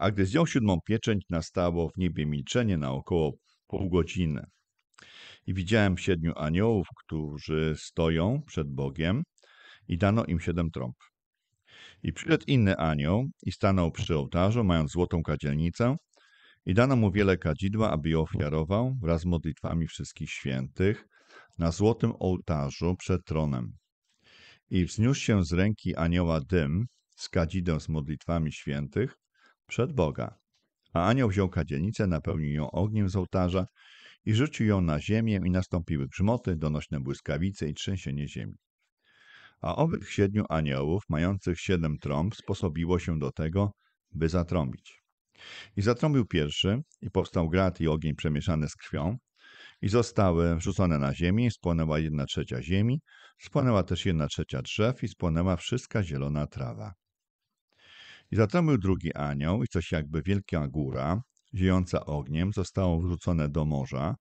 a gdy zdjął siódmą pieczęć, nastało w niebie milczenie na około pół godziny. I widziałem siedmiu aniołów, którzy stoją przed Bogiem, i dano im siedem trąb. I przyszedł inny anioł i stanął przy ołtarzu, mając złotą kadzielnicę, i dano mu wiele kadzidła, aby je ofiarował wraz z modlitwami wszystkich świętych na złotym ołtarzu przed tronem. I wzniósł się z ręki anioła dym z kadzideł z modlitwami świętych, przed Boga. A anioł wziął kadzielnicę, napełnił ją ogniem z ołtarza i rzucił ją na ziemię i nastąpiły grzmoty, donośne błyskawice i trzęsienie ziemi. A owych siedmiu aniołów, mających siedem trąb, sposobiło się do tego, by zatrąbić. I zatrąbił pierwszy, i powstał grat i ogień przemieszany z krwią, i zostały wrzucone na ziemię, spłonęła jedna trzecia ziemi, spłonęła też jedna trzecia drzew i spłonęła wszystka zielona trawa. I zatomył drugi anioł i coś jakby wielka góra, ziejąca ogniem, zostało wrzucone do morza,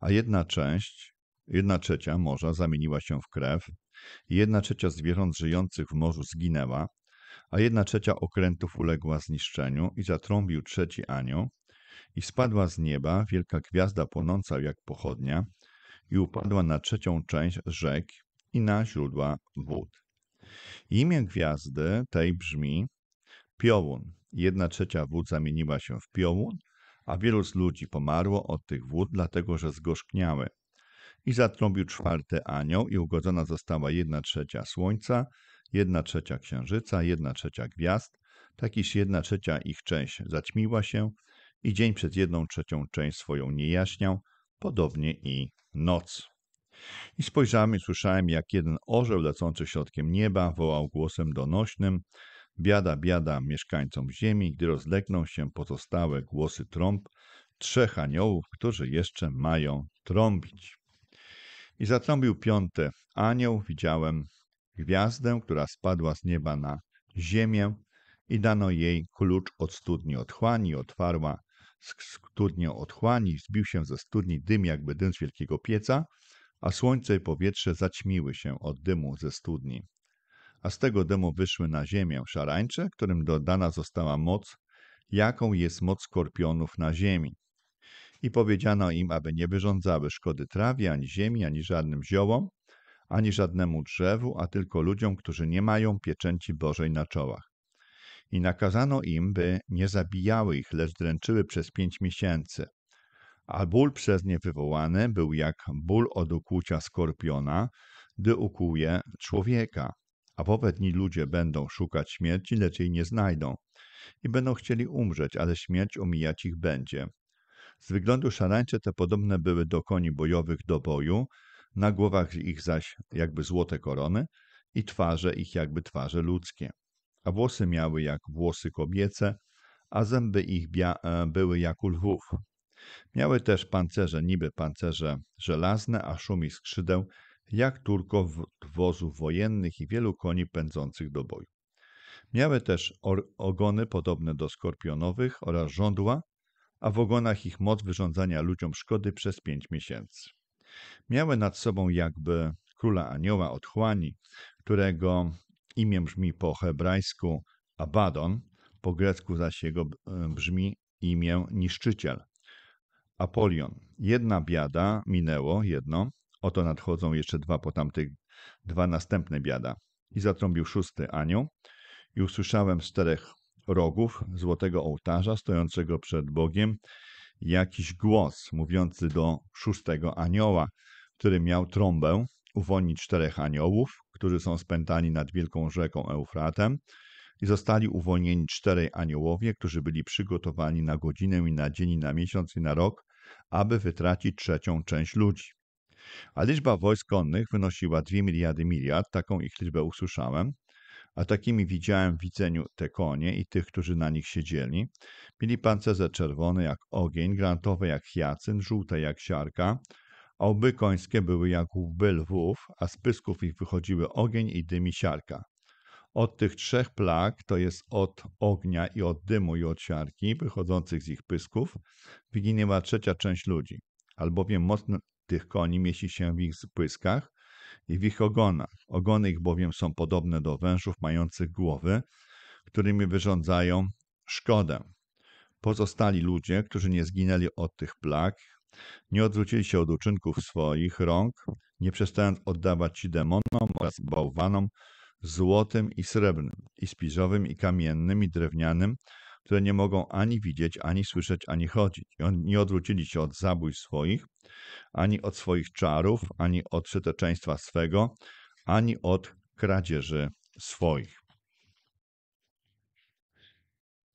a jedna część, jedna trzecia morza zamieniła się w krew, i jedna trzecia zwierząt żyjących w morzu zginęła, a jedna trzecia okrętów uległa zniszczeniu i zatrąbił trzeci anioł i spadła z nieba wielka gwiazda płonąca jak pochodnia i upadła na trzecią część rzek i na źródła wód. I imię gwiazdy tej brzmi piołun. Jedna trzecia wód zamieniła się w piołun, a wielu z ludzi pomarło od tych wód, dlatego że zgorzkniały. I zatrąbił czwarty anioł i ugodzona została jedna trzecia słońca, jedna trzecia księżyca, jedna trzecia gwiazd, tak iż jedna trzecia ich część zaćmiła się i dzień przed jedną trzecią część swoją nie jaśniał, podobnie i noc. I spojrzałem i słyszałem, jak jeden orzeł lecący środkiem nieba wołał głosem donośnym, Biada, biada mieszkańcom ziemi, gdy rozlegną się pozostałe głosy trąb trzech aniołów, którzy jeszcze mają trąbić. I zatrąbił piąty anioł, widziałem gwiazdę, która spadła z nieba na ziemię i dano jej klucz od studni otchłani, otwarła studnię otchłani, zbił się ze studni dym jakby dym z wielkiego pieca, a słońce i powietrze zaćmiły się od dymu ze studni a z tego dymu wyszły na ziemię szarańcze, którym dodana została moc, jaką jest moc skorpionów na ziemi. I powiedziano im, aby nie wyrządzały szkody trawie, ani ziemi, ani żadnym ziołom, ani żadnemu drzewu, a tylko ludziom, którzy nie mają pieczęci Bożej na czołach. I nakazano im, by nie zabijały ich, lecz dręczyły przez pięć miesięcy. A ból przez nie wywołany był jak ból od ukłucia skorpiona, gdy ukłuje człowieka a dni ludzie będą szukać śmierci, lecz jej nie znajdą i będą chcieli umrzeć, ale śmierć omijać ich będzie. Z wyglądu szarańcze te podobne były do koni bojowych do boju, na głowach ich zaś jakby złote korony i twarze ich jakby twarze ludzkie. A włosy miały jak włosy kobiece, a zęby ich e, były jak u lwów. Miały też pancerze, niby pancerze żelazne, a szumi skrzydeł jak turko wozów wojennych i wielu koni pędzących do boju. Miały też ogony podobne do skorpionowych oraz żądła, a w ogonach ich moc wyrządzania ludziom szkody przez pięć miesięcy. Miały nad sobą jakby króla anioła otchłani, którego imię brzmi po hebrajsku Abaddon, po grecku zaś jego brzmi imię niszczyciel. Apolion. Jedna biada minęło, jedno, Oto nadchodzą jeszcze dwa po tamtych, dwa następne biada. I zatrąbił szósty anioł i usłyszałem z czterech rogów złotego ołtarza stojącego przed Bogiem jakiś głos mówiący do szóstego anioła, który miał trąbę, uwolnić czterech aniołów, którzy są spętani nad wielką rzeką Eufratem i zostali uwolnieni czterej aniołowie, którzy byli przygotowani na godzinę i na dzień i na miesiąc i na rok, aby wytracić trzecią część ludzi. A liczba wojsk konnych wynosiła 2 miliardy miliard, taką ich liczbę usłyszałem, a takimi widziałem w widzeniu te konie i tych, którzy na nich siedzieli. Mieli pancerze czerwone jak ogień, grantowe jak hiacyn, żółte jak siarka, a łby końskie były jak łby lwów, a z pysków ich wychodziły ogień i dym i siarka. Od tych trzech plag, to jest od ognia i od dymu i od siarki, wychodzących z ich pysków, wyginęła trzecia część ludzi, albowiem mocno tych koni mieści się w ich spyskach i w ich ogonach. Ogony ich bowiem są podobne do wężów mających głowy, którymi wyrządzają szkodę. Pozostali ludzie, którzy nie zginęli od tych plag, nie odwrócili się od uczynków swoich rąk, nie przestając oddawać ci demonom oraz bałwanom, złotym i srebrnym, i spiżowym, i kamiennym, i drewnianym, które nie mogą ani widzieć, ani słyszeć, ani chodzić. I oni odwrócili się od zabójstw swoich, ani od swoich czarów, ani od przyteczeństwa swego, ani od kradzieży swoich.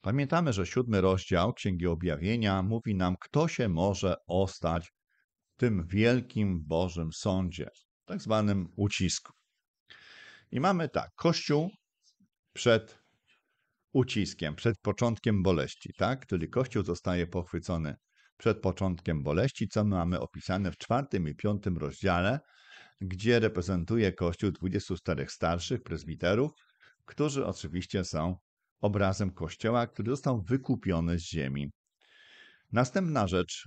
Pamiętamy, że siódmy rozdział Księgi Objawienia mówi nam, kto się może ostać w tym wielkim Bożym Sądzie, tak zwanym ucisku. I mamy tak, Kościół przed uciskiem, przed początkiem boleści, tak? Czyli Kościół zostaje pochwycony przed początkiem boleści, co mamy opisane w czwartym i piątym rozdziale, gdzie reprezentuje Kościół 24 starszych prezbiterów, którzy oczywiście są obrazem Kościoła, który został wykupiony z ziemi. Następna rzecz,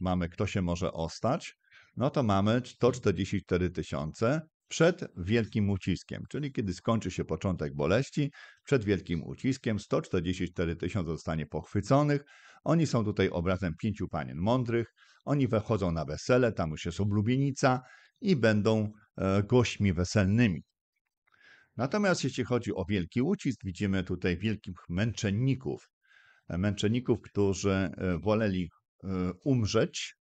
mamy kto się może ostać, no to mamy 144 tysiące przed wielkim uciskiem, czyli kiedy skończy się początek boleści, przed wielkim uciskiem 144 tysiące zostanie pochwyconych, oni są tutaj obrazem pięciu panien mądrych. Oni wychodzą na wesele, tam już jest oblubienica i będą e, gośćmi weselnymi. Natomiast jeśli chodzi o Wielki Ucisk, widzimy tutaj wielkich męczenników. E, męczenników, którzy e, woleli umrzeć,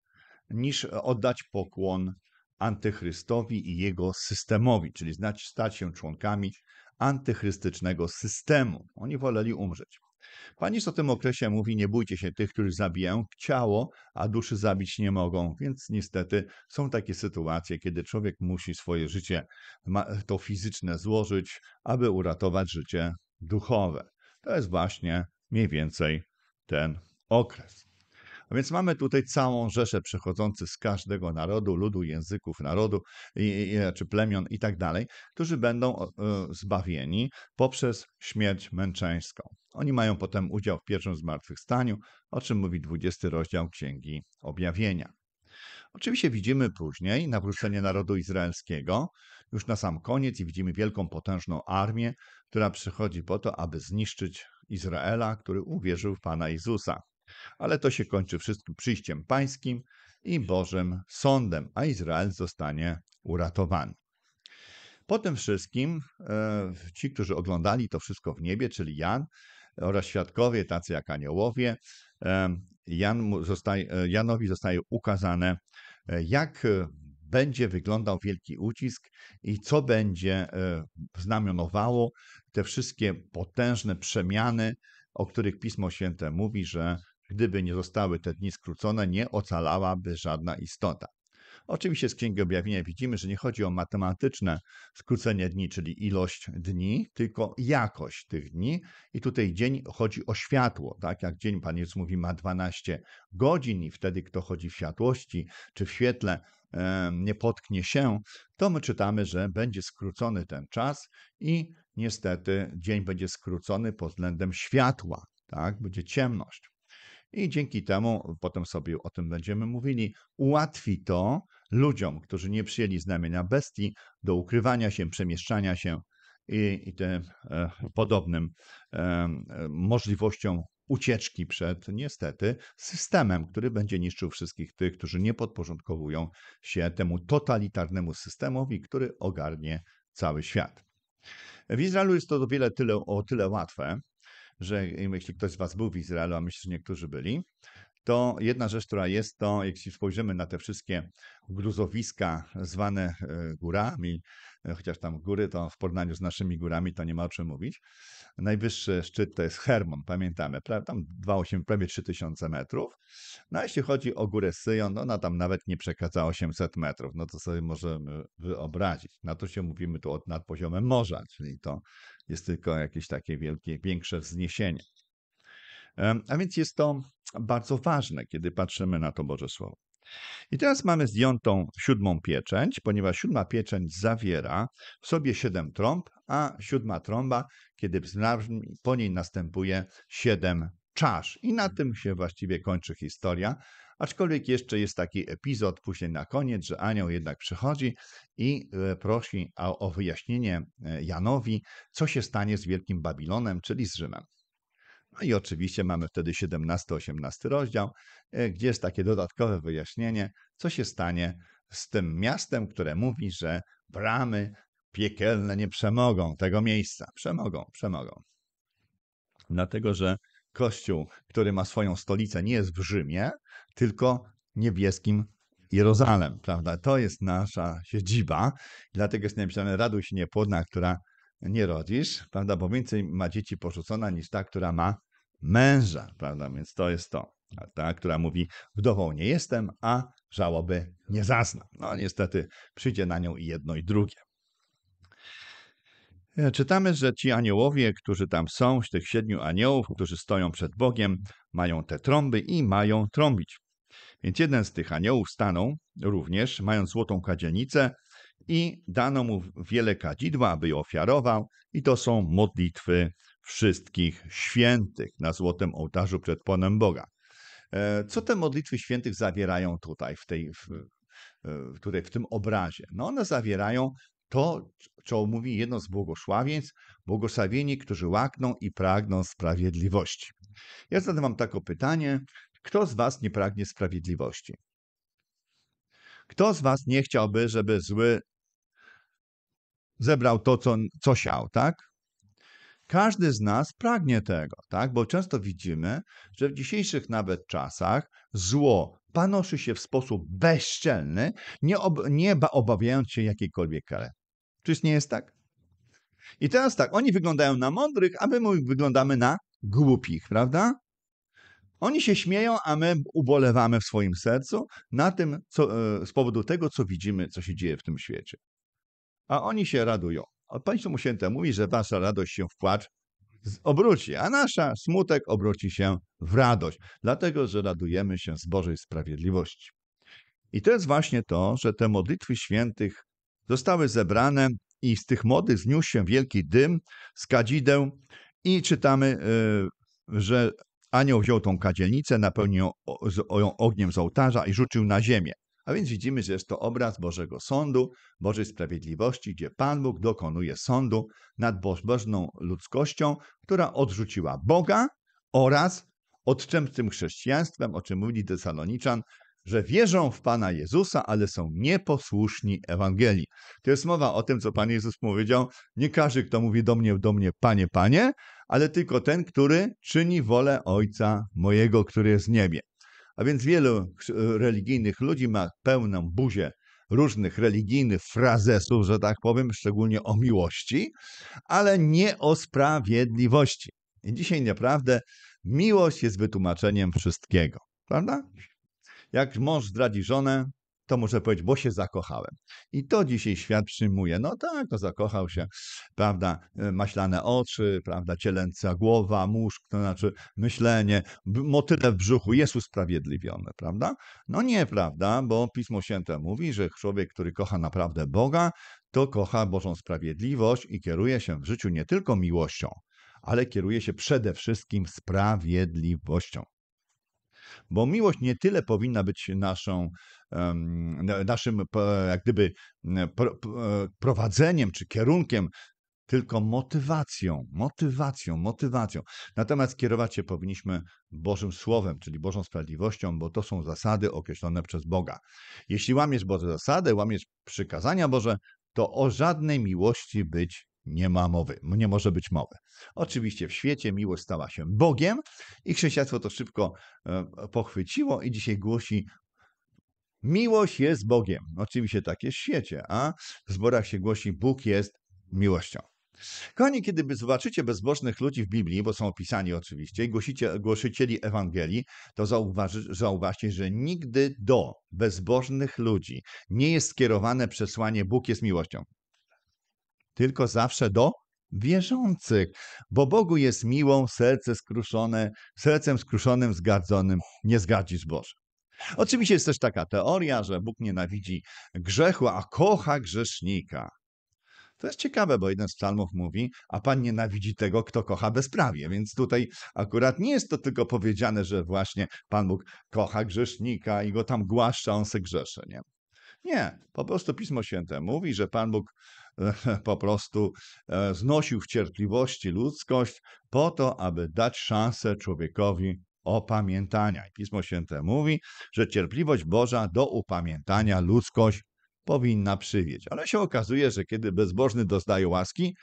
niż oddać pokłon antychrystowi i jego systemowi, czyli stać się członkami antychrystycznego systemu. Oni woleli umrzeć. Pan jest o tym okresie mówi, nie bójcie się tych, którzy zabijają ciało, a duszy zabić nie mogą. Więc niestety są takie sytuacje, kiedy człowiek musi swoje życie, to fizyczne złożyć, aby uratować życie duchowe. To jest właśnie mniej więcej ten okres. A więc mamy tutaj całą rzeszę przechodzących z każdego narodu, ludu, języków, narodu i, i, czy znaczy plemion i tak dalej, którzy będą zbawieni poprzez śmierć męczeńską. Oni mają potem udział w pierwszym zmartwychwstaniu, o czym mówi 20 rozdział Księgi Objawienia. Oczywiście widzimy później nawrócenie narodu izraelskiego, już na sam koniec, i widzimy wielką, potężną armię, która przychodzi po to, aby zniszczyć Izraela, który uwierzył w Pana Jezusa ale to się kończy wszystkim przyjściem pańskim i Bożym sądem, a Izrael zostanie uratowany. Po tym wszystkim e, ci, którzy oglądali to wszystko w niebie, czyli Jan oraz świadkowie, tacy jak aniołowie, e, Jan zostaje, e, Janowi zostaje ukazane, jak będzie wyglądał wielki ucisk i co będzie znamionowało te wszystkie potężne przemiany, o których Pismo Święte mówi, że Gdyby nie zostały te dni skrócone, nie ocalałaby żadna istota. Oczywiście z Księgi Objawienia widzimy, że nie chodzi o matematyczne skrócenie dni, czyli ilość dni, tylko jakość tych dni. I tutaj dzień chodzi o światło, tak jak dzień Pan Jezus mówi ma 12 godzin i wtedy kto chodzi w światłości czy w świetle e, nie potknie się, to my czytamy, że będzie skrócony ten czas i niestety dzień będzie skrócony pod względem światła, tak? Będzie ciemność i dzięki temu, potem sobie o tym będziemy mówili, ułatwi to ludziom, którzy nie przyjęli znamienia bestii, do ukrywania się, przemieszczania się i, i tym e, podobnym e, możliwościom ucieczki przed, niestety, systemem, który będzie niszczył wszystkich tych, którzy nie podporządkowują się temu totalitarnemu systemowi, który ogarnie cały świat. W Izraelu jest to o, wiele, tyle, o tyle łatwe, że jeśli ktoś z Was był w Izraelu, a myślę, że niektórzy byli, to jedna rzecz, która jest, to jeśli spojrzymy na te wszystkie gruzowiska zwane e, górami, e, chociaż tam góry to w porównaniu z naszymi górami to nie ma o czym mówić. Najwyższy szczyt to jest Hermon, pamiętamy, tam 2,8, prawie 3000 metrów. No a jeśli chodzi o górę Syjon, no, ona tam nawet nie przekracza 800 metrów, no to sobie możemy wyobrazić. Na to się mówimy tu nad poziomem morza, czyli to jest tylko jakieś takie wielkie, większe wzniesienie. A więc jest to bardzo ważne, kiedy patrzymy na to Boże Słowo. I teraz mamy zdjętą siódmą pieczęć, ponieważ siódma pieczęć zawiera w sobie siedem trąb, a siódma trąba, kiedy po niej następuje siedem czasz. I na tym się właściwie kończy historia Aczkolwiek jeszcze jest taki epizod później na koniec, że anioł jednak przychodzi i e, prosi o, o wyjaśnienie e, Janowi, co się stanie z Wielkim Babilonem, czyli z Rzymem. No i oczywiście mamy wtedy 17-18 rozdział, e, gdzie jest takie dodatkowe wyjaśnienie, co się stanie z tym miastem, które mówi, że bramy piekielne nie przemogą tego miejsca. Przemogą, przemogą. Dlatego, że Kościół, który ma swoją stolicę, nie jest w Rzymie, tylko niebieskim Jerozolem, prawda? To jest nasza siedziba, dlatego jest napisane raduj się niepłodna, która nie rodzisz, prawda? Bo więcej ma dzieci porzucona niż ta, która ma męża, prawda? Więc to jest to, ta, która mówi wdową nie jestem, a żałoby nie zasnę. No niestety przyjdzie na nią i jedno i drugie. E, czytamy, że ci aniołowie, którzy tam są, tych siedmiu aniołów, którzy stoją przed Bogiem, mają te trąby i mają trąbić. Więc jeden z tych aniołów stanął również, mając złotą kadzienicę i dano mu wiele kadzidła, aby je ofiarował i to są modlitwy wszystkich świętych na złotym ołtarzu przed Panem Boga. E, co te modlitwy świętych zawierają tutaj w, tej, w, tutaj w tym obrazie? No one zawierają to, co mówi jedno z błogosławieństw, błogosławieni, którzy łakną i pragną sprawiedliwości. Ja zadam wam takie pytanie, kto z was nie pragnie sprawiedliwości? Kto z was nie chciałby, żeby zły zebrał to, co, co siał, tak? Każdy z nas pragnie tego, tak? Bo często widzimy, że w dzisiejszych nawet czasach zło panoszy się w sposób bezczelny, nie, ob nie obawiając się jakiejkolwiek kary. Czyż nie jest tak? I teraz tak, oni wyglądają na mądrych, a my wyglądamy na głupich, prawda? Oni się śmieją, a my ubolewamy w swoim sercu na tym, co, e, z powodu tego, co widzimy, co się dzieje w tym świecie. A oni się radują. Państwo Państwu mówi, że wasza radość się w płacz obróci, a nasza smutek obróci się w radość, dlatego że radujemy się z Bożej sprawiedliwości. I to jest właśnie to, że te modlitwy świętych zostały zebrane i z tych modlitw zniósł się wielki dym z kadzideł i czytamy, e, że Anioł wziął tą kadzielnicę, napełnił ją ogniem z ołtarza i rzucił na ziemię. A więc widzimy, że jest to obraz Bożego Sądu, Bożej Sprawiedliwości, gdzie Pan Bóg dokonuje sądu nad bożną ludzkością, która odrzuciła Boga oraz odczępcym chrześcijaństwem, o czym mówili Desaloniczan, że wierzą w Pana Jezusa, ale są nieposłuszni Ewangelii. To jest mowa o tym, co Pan Jezus powiedział: Nie każdy, kto mówi do mnie, do mnie, Panie, Panie, ale tylko ten, który czyni wolę Ojca mojego, który jest w niebie. A więc wielu e, religijnych ludzi ma pełną buzię różnych religijnych frazesów, że tak powiem, szczególnie o miłości, ale nie o sprawiedliwości. I dzisiaj naprawdę miłość jest wytłumaczeniem wszystkiego, prawda? Jak mąż zdradzi żonę, to może powiedzieć, bo się zakochałem. I to dzisiaj świat przyjmuje. No tak, to no zakochał się, prawda, e, maślane oczy, prawda, cielęca głowa, muszk, to znaczy myślenie, motyle w brzuchu jest usprawiedliwione, prawda? No nieprawda, bo Pismo Święte mówi, że człowiek, który kocha naprawdę Boga, to kocha Bożą sprawiedliwość i kieruje się w życiu nie tylko miłością, ale kieruje się przede wszystkim sprawiedliwością. Bo miłość nie tyle powinna być naszą, naszym jak gdyby e, prowadzeniem czy kierunkiem, tylko motywacją, motywacją, motywacją. Natomiast kierować się powinniśmy Bożym Słowem, czyli Bożą Sprawiedliwością, bo to są zasady określone przez Boga. Jeśli łamiesz Boże zasady, łamiesz przykazania Boże, to o żadnej miłości być nie ma mowy, nie może być mowy. Oczywiście w świecie miłość stała się Bogiem i chrześcijaństwo to szybko e, pochwyciło i dzisiaj głosi miłość jest Bogiem. Oczywiście tak jest w świecie, a w zborach się głosi Bóg jest miłością. Kochani, kiedy zobaczycie bezbożnych ludzi w Biblii, bo są opisani oczywiście, i głosicie, głosicieli Ewangelii, to zauważy, zauważcie, że nigdy do bezbożnych ludzi nie jest skierowane przesłanie Bóg jest miłością tylko zawsze do wierzących, bo Bogu jest miłą serce skruszone, sercem skruszonym, zgadzonym, nie zgadzi z Boże. Oczywiście jest też taka teoria, że Bóg nienawidzi grzechu, a kocha grzesznika. To jest ciekawe, bo jeden z psalmów mówi, a Pan nienawidzi tego, kto kocha bezprawie. Więc tutaj akurat nie jest to tylko powiedziane, że właśnie Pan Bóg kocha grzesznika i go tam głaszcza, on se grzesze, nie? Nie, po prostu Pismo Święte mówi, że Pan Bóg po prostu e, znosił w cierpliwości ludzkość po to, aby dać szansę człowiekowi opamiętania. I Pismo Święte mówi, że cierpliwość Boża do upamiętania ludzkość powinna przywieść. Ale się okazuje, że kiedy bezbożny doznaje łaski,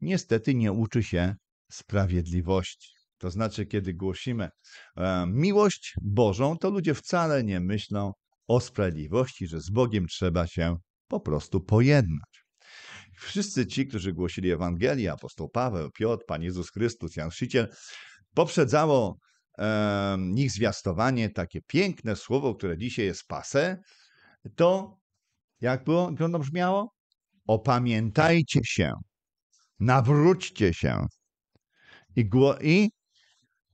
niestety nie uczy się sprawiedliwości. To znaczy, kiedy głosimy e, miłość Bożą, to ludzie wcale nie myślą o sprawiedliwości, że z Bogiem trzeba się po prostu pojednać. Wszyscy ci, którzy głosili Ewangelię, apostoł Paweł, Piotr, Pan Jezus Chrystus, Jan Chrzciciel, poprzedzało e, ich zwiastowanie takie piękne słowo, które dzisiaj jest pase, to jak było, jak ono brzmiało? Opamiętajcie się, nawróćcie się i, i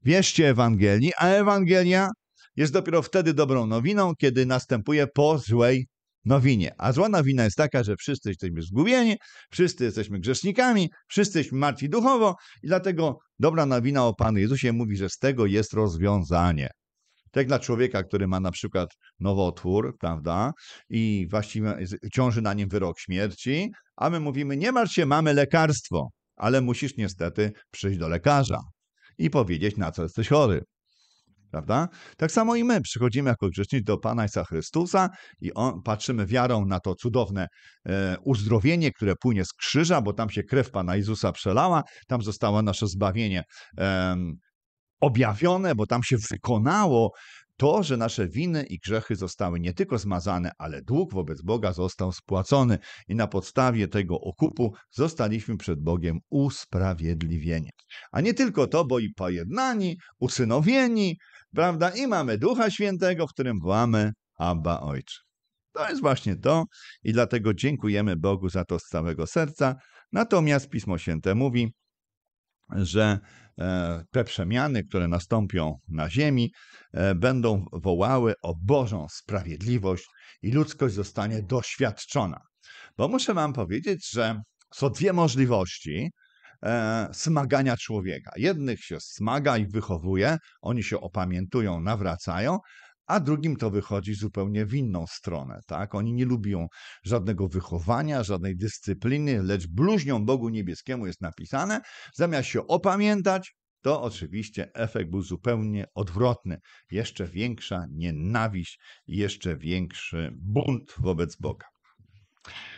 wierzcie Ewangelii, a Ewangelia jest dopiero wtedy dobrą nowiną, kiedy następuje po złej nowinie. A zła nowina jest taka, że wszyscy jesteśmy zgubieni, wszyscy jesteśmy grzesznikami, wszyscy jesteśmy martwi duchowo i dlatego dobra nowina o Panu Jezusie mówi, że z tego jest rozwiązanie. Tak dla człowieka, który ma na przykład nowotwór, prawda, i właściwie ciąży na nim wyrok śmierci, a my mówimy, nie martw się, mamy lekarstwo, ale musisz niestety przyjść do lekarza i powiedzieć, na co jesteś chory. Prawda? Tak samo i my przychodzimy jako grzeszni do Pana Jezusa Chrystusa i on, patrzymy wiarą na to cudowne e, uzdrowienie, które płynie z krzyża, bo tam się krew Pana Jezusa przelała, tam zostało nasze zbawienie e, objawione, bo tam się wykonało to, że nasze winy i grzechy zostały nie tylko zmazane, ale dług wobec Boga został spłacony i na podstawie tego okupu zostaliśmy przed Bogiem usprawiedliwieni. A nie tylko to, bo i pojednani, usynowieni, Prawda? I mamy Ducha Świętego, w którym wołamy Abba Ojcze. To jest właśnie to i dlatego dziękujemy Bogu za to z całego serca. Natomiast Pismo Święte mówi, że e, te przemiany, które nastąpią na ziemi, e, będą wołały o Bożą sprawiedliwość i ludzkość zostanie doświadczona. Bo muszę Wam powiedzieć, że są dwie możliwości, E, smagania człowieka. Jednych się smaga i wychowuje, oni się opamiętują, nawracają, a drugim to wychodzi zupełnie w inną stronę. Tak? Oni nie lubią żadnego wychowania, żadnej dyscypliny, lecz bluźnią Bogu Niebieskiemu jest napisane, zamiast się opamiętać, to oczywiście efekt był zupełnie odwrotny. Jeszcze większa nienawiść, jeszcze większy bunt wobec Boga.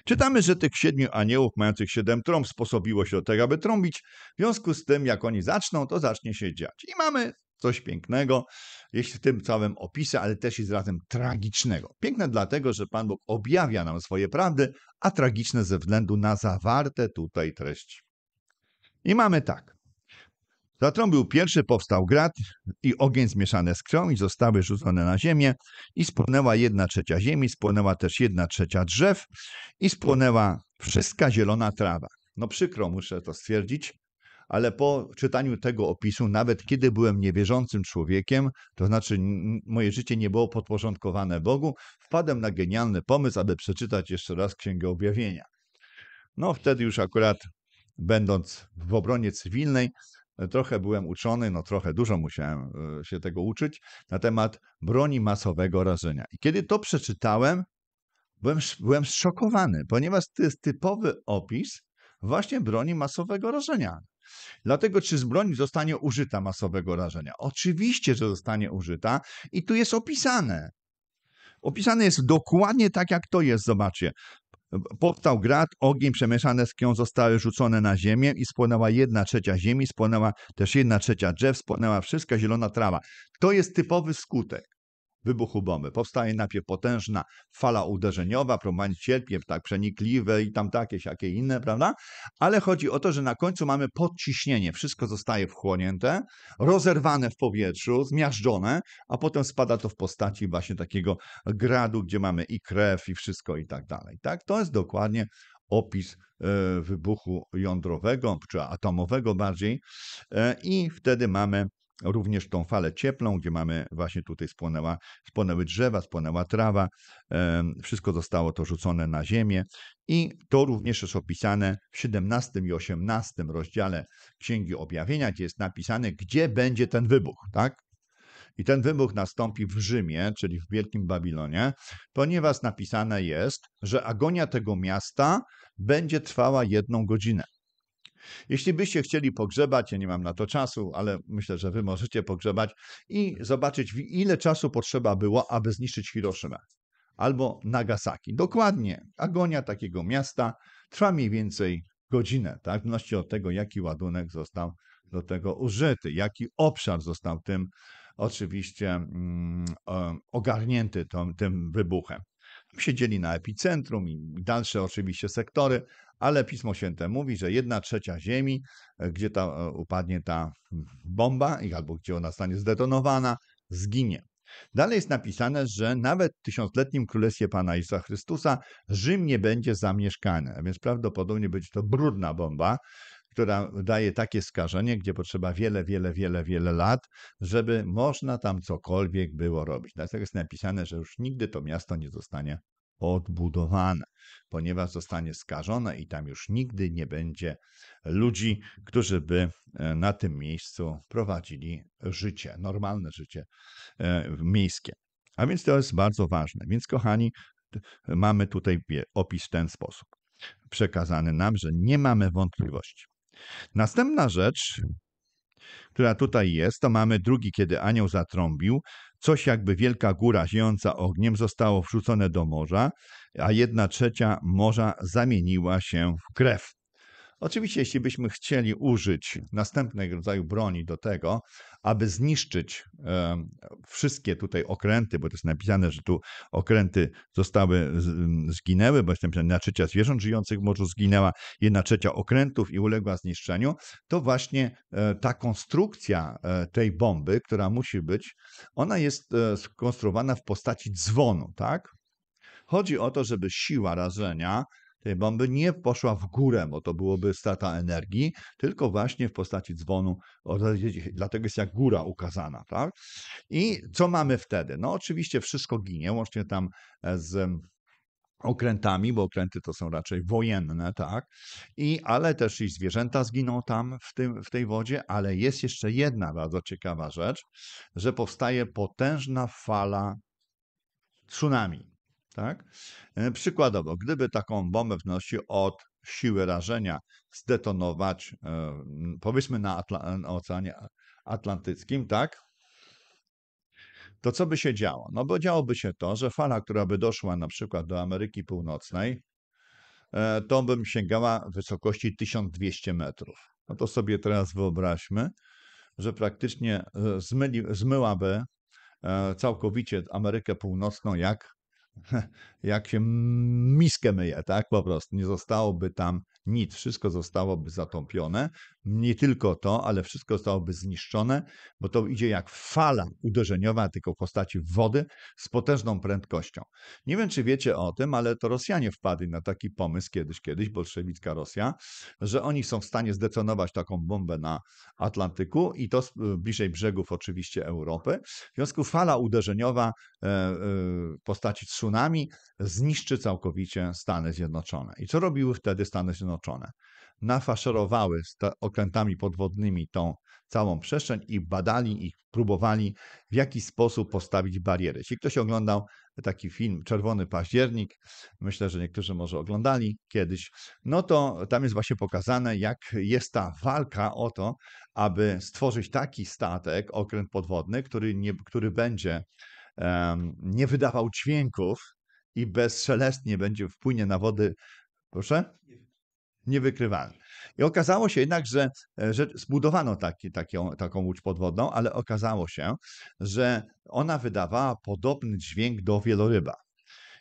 Czytamy, że tych siedmiu aniołów mających siedem trąb sposobiło się do tego, aby trąbić. W związku z tym, jak oni zaczną, to zacznie się dziać. I mamy coś pięknego, jeśli w tym całym opisie, ale też i zarazem tragicznego. Piękne dlatego, że Pan Bóg objawia nam swoje prawdy, a tragiczne ze względu na zawarte tutaj treści. I mamy tak. Za był pierwszy powstał grad i ogień zmieszane z krą i zostały rzucone na ziemię i spłonęła jedna trzecia ziemi, spłonęła też jedna trzecia drzew i spłonęła wszystka zielona trawa. No przykro muszę to stwierdzić, ale po czytaniu tego opisu, nawet kiedy byłem niewierzącym człowiekiem, to znaczy moje życie nie było podporządkowane Bogu, wpadłem na genialny pomysł, aby przeczytać jeszcze raz Księgę Objawienia. No wtedy już akurat będąc w obronie cywilnej, Trochę byłem uczony, no trochę dużo musiałem e, się tego uczyć, na temat broni masowego rażenia. I kiedy to przeczytałem, byłem, byłem zszokowany, ponieważ to jest typowy opis właśnie broni masowego rażenia. Dlatego, czy z broni zostanie użyta masowego rażenia? Oczywiście, że zostanie użyta, i tu jest opisane. Opisane jest dokładnie tak, jak to jest. Zobaczcie. Powstał grad, ogień przemieszany z krwią zostały rzucone na ziemię i spłonęła jedna trzecia ziemi, spłonęła też jedna trzecia drzew, spłonęła wszystka zielona trawa. To jest typowy skutek wybuchu bomby. Powstaje najpierw potężna fala uderzeniowa, promowanie cierpiew, tak przenikliwe i tam takie, jakie inne, prawda? Ale chodzi o to, że na końcu mamy podciśnienie. Wszystko zostaje wchłonięte, rozerwane w powietrzu, zmiażdżone, a potem spada to w postaci właśnie takiego gradu, gdzie mamy i krew, i wszystko i tak dalej. Tak? To jest dokładnie opis e, wybuchu jądrowego, czy atomowego bardziej, e, i wtedy mamy również tą falę cieplą, gdzie mamy właśnie tutaj spłonęła, spłonęły drzewa, spłonęła trawa, wszystko zostało to rzucone na ziemię i to również jest opisane w 17 i 18 rozdziale Księgi Objawienia, gdzie jest napisane, gdzie będzie ten wybuch, tak? I ten wybuch nastąpi w Rzymie, czyli w Wielkim Babilonie, ponieważ napisane jest, że agonia tego miasta będzie trwała jedną godzinę. Jeśli byście chcieli pogrzebać, ja nie mam na to czasu, ale myślę, że wy możecie pogrzebać i zobaczyć, ile czasu potrzeba było, aby zniszczyć Hiroshima albo Nagasaki. Dokładnie, agonia takiego miasta trwa mniej więcej godzinę, tak? W zależności od tego, jaki ładunek został do tego użyty, jaki obszar został tym oczywiście mm, ogarnięty tą, tym wybuchem siedzieli na epicentrum i dalsze oczywiście sektory, ale Pismo Święte mówi, że jedna trzecia Ziemi, e, gdzie ta, e, upadnie ta bomba albo gdzie ona zostanie zdetonowana, zginie. Dalej jest napisane, że nawet w tysiącletnim królestwie Pana Jezusa Chrystusa Rzym nie będzie zamieszkany, a więc prawdopodobnie będzie to brudna bomba, która daje takie skażenie, gdzie potrzeba wiele, wiele, wiele, wiele lat, żeby można tam cokolwiek było robić. Dlatego jest napisane, że już nigdy to miasto nie zostanie odbudowane, ponieważ zostanie skażone i tam już nigdy nie będzie ludzi, którzy by e, na tym miejscu prowadzili życie, normalne życie e, miejskie. A więc to jest bardzo ważne. Więc, kochani, mamy tutaj opis w ten sposób przekazany nam, że nie mamy wątpliwości. Następna rzecz, która tutaj jest, to mamy drugi, kiedy anioł zatrąbił. Coś jakby wielka góra ziejąca ogniem zostało wrzucone do morza, a jedna trzecia morza zamieniła się w krew. Oczywiście, jeśli byśmy chcieli użyć następnego rodzaju broni do tego, aby zniszczyć e, wszystkie tutaj okręty, bo to jest napisane, że tu okręty zostały, zginęły, bo jest napisane, jedna trzecia zwierząt żyjących w morzu zginęła, jedna trzecia okrętów i uległa zniszczeniu, to właśnie e, ta konstrukcja e, tej bomby, która musi być, ona jest skonstruowana w postaci dzwonu, tak? Chodzi o to, żeby siła rażenia Y, bomby nie poszła w górę, bo to byłoby strata energii, tylko właśnie w postaci dzwonu, dlatego jest jak góra ukazana. Tak? I co mamy wtedy? No oczywiście wszystko ginie, łącznie tam e, z okrętami, bo okręty to są raczej wojenne, tak? I, ale też i zwierzęta zginą tam w, tym, w tej wodzie, ale jest jeszcze jedna bardzo ciekawa rzecz, że powstaje potężna fala tsunami. Tak? E, przykładowo, gdyby taką bombę w od siły rażenia zdetonować, e, powiedzmy na, e, na Oceanie Atlantyckim, tak? To co by się działo? No bo działoby się to, że fala, która by doszła na przykład do Ameryki Północnej, to bym sięgała wysokości 1200 metrów. No to sobie teraz wyobraźmy, że praktycznie zmyli, zmyłaby całkowicie Amerykę Północną jak jak się miskę myje, tak po prostu. Nie zostałoby tam nic, wszystko zostałoby zatąpione, nie tylko to, ale wszystko zostałoby zniszczone, bo to idzie jak fala uderzeniowa, tylko w postaci wody z potężną prędkością. Nie wiem, czy wiecie o tym, ale to Rosjanie wpadli na taki pomysł kiedyś, kiedyś, bolszewicka Rosja, że oni są w stanie zdetonować taką bombę na Atlantyku i to e, bliżej brzegów oczywiście Europy. W związku fala uderzeniowa e, e, w postaci tsunami zniszczy całkowicie Stany Zjednoczone. I co robiły wtedy Stany Zjednoczone? nafaszerowały okrętami podwodnymi tą całą przestrzeń i badali i próbowali w jaki sposób postawić barierę. Jeśli ktoś oglądał taki film Czerwony Październik, myślę, że niektórzy może oglądali kiedyś, no to tam jest właśnie pokazane, jak jest ta walka o to, aby stworzyć taki statek, okręt podwodny, który, nie, który będzie um, nie wydawał dźwięków i bezszelestnie będzie wpłynie na wody. Proszę? niewykrywalny. I okazało się jednak, że, e, że zbudowano taki, taką łódź podwodną, ale okazało się, że ona wydawała podobny dźwięk do wieloryba.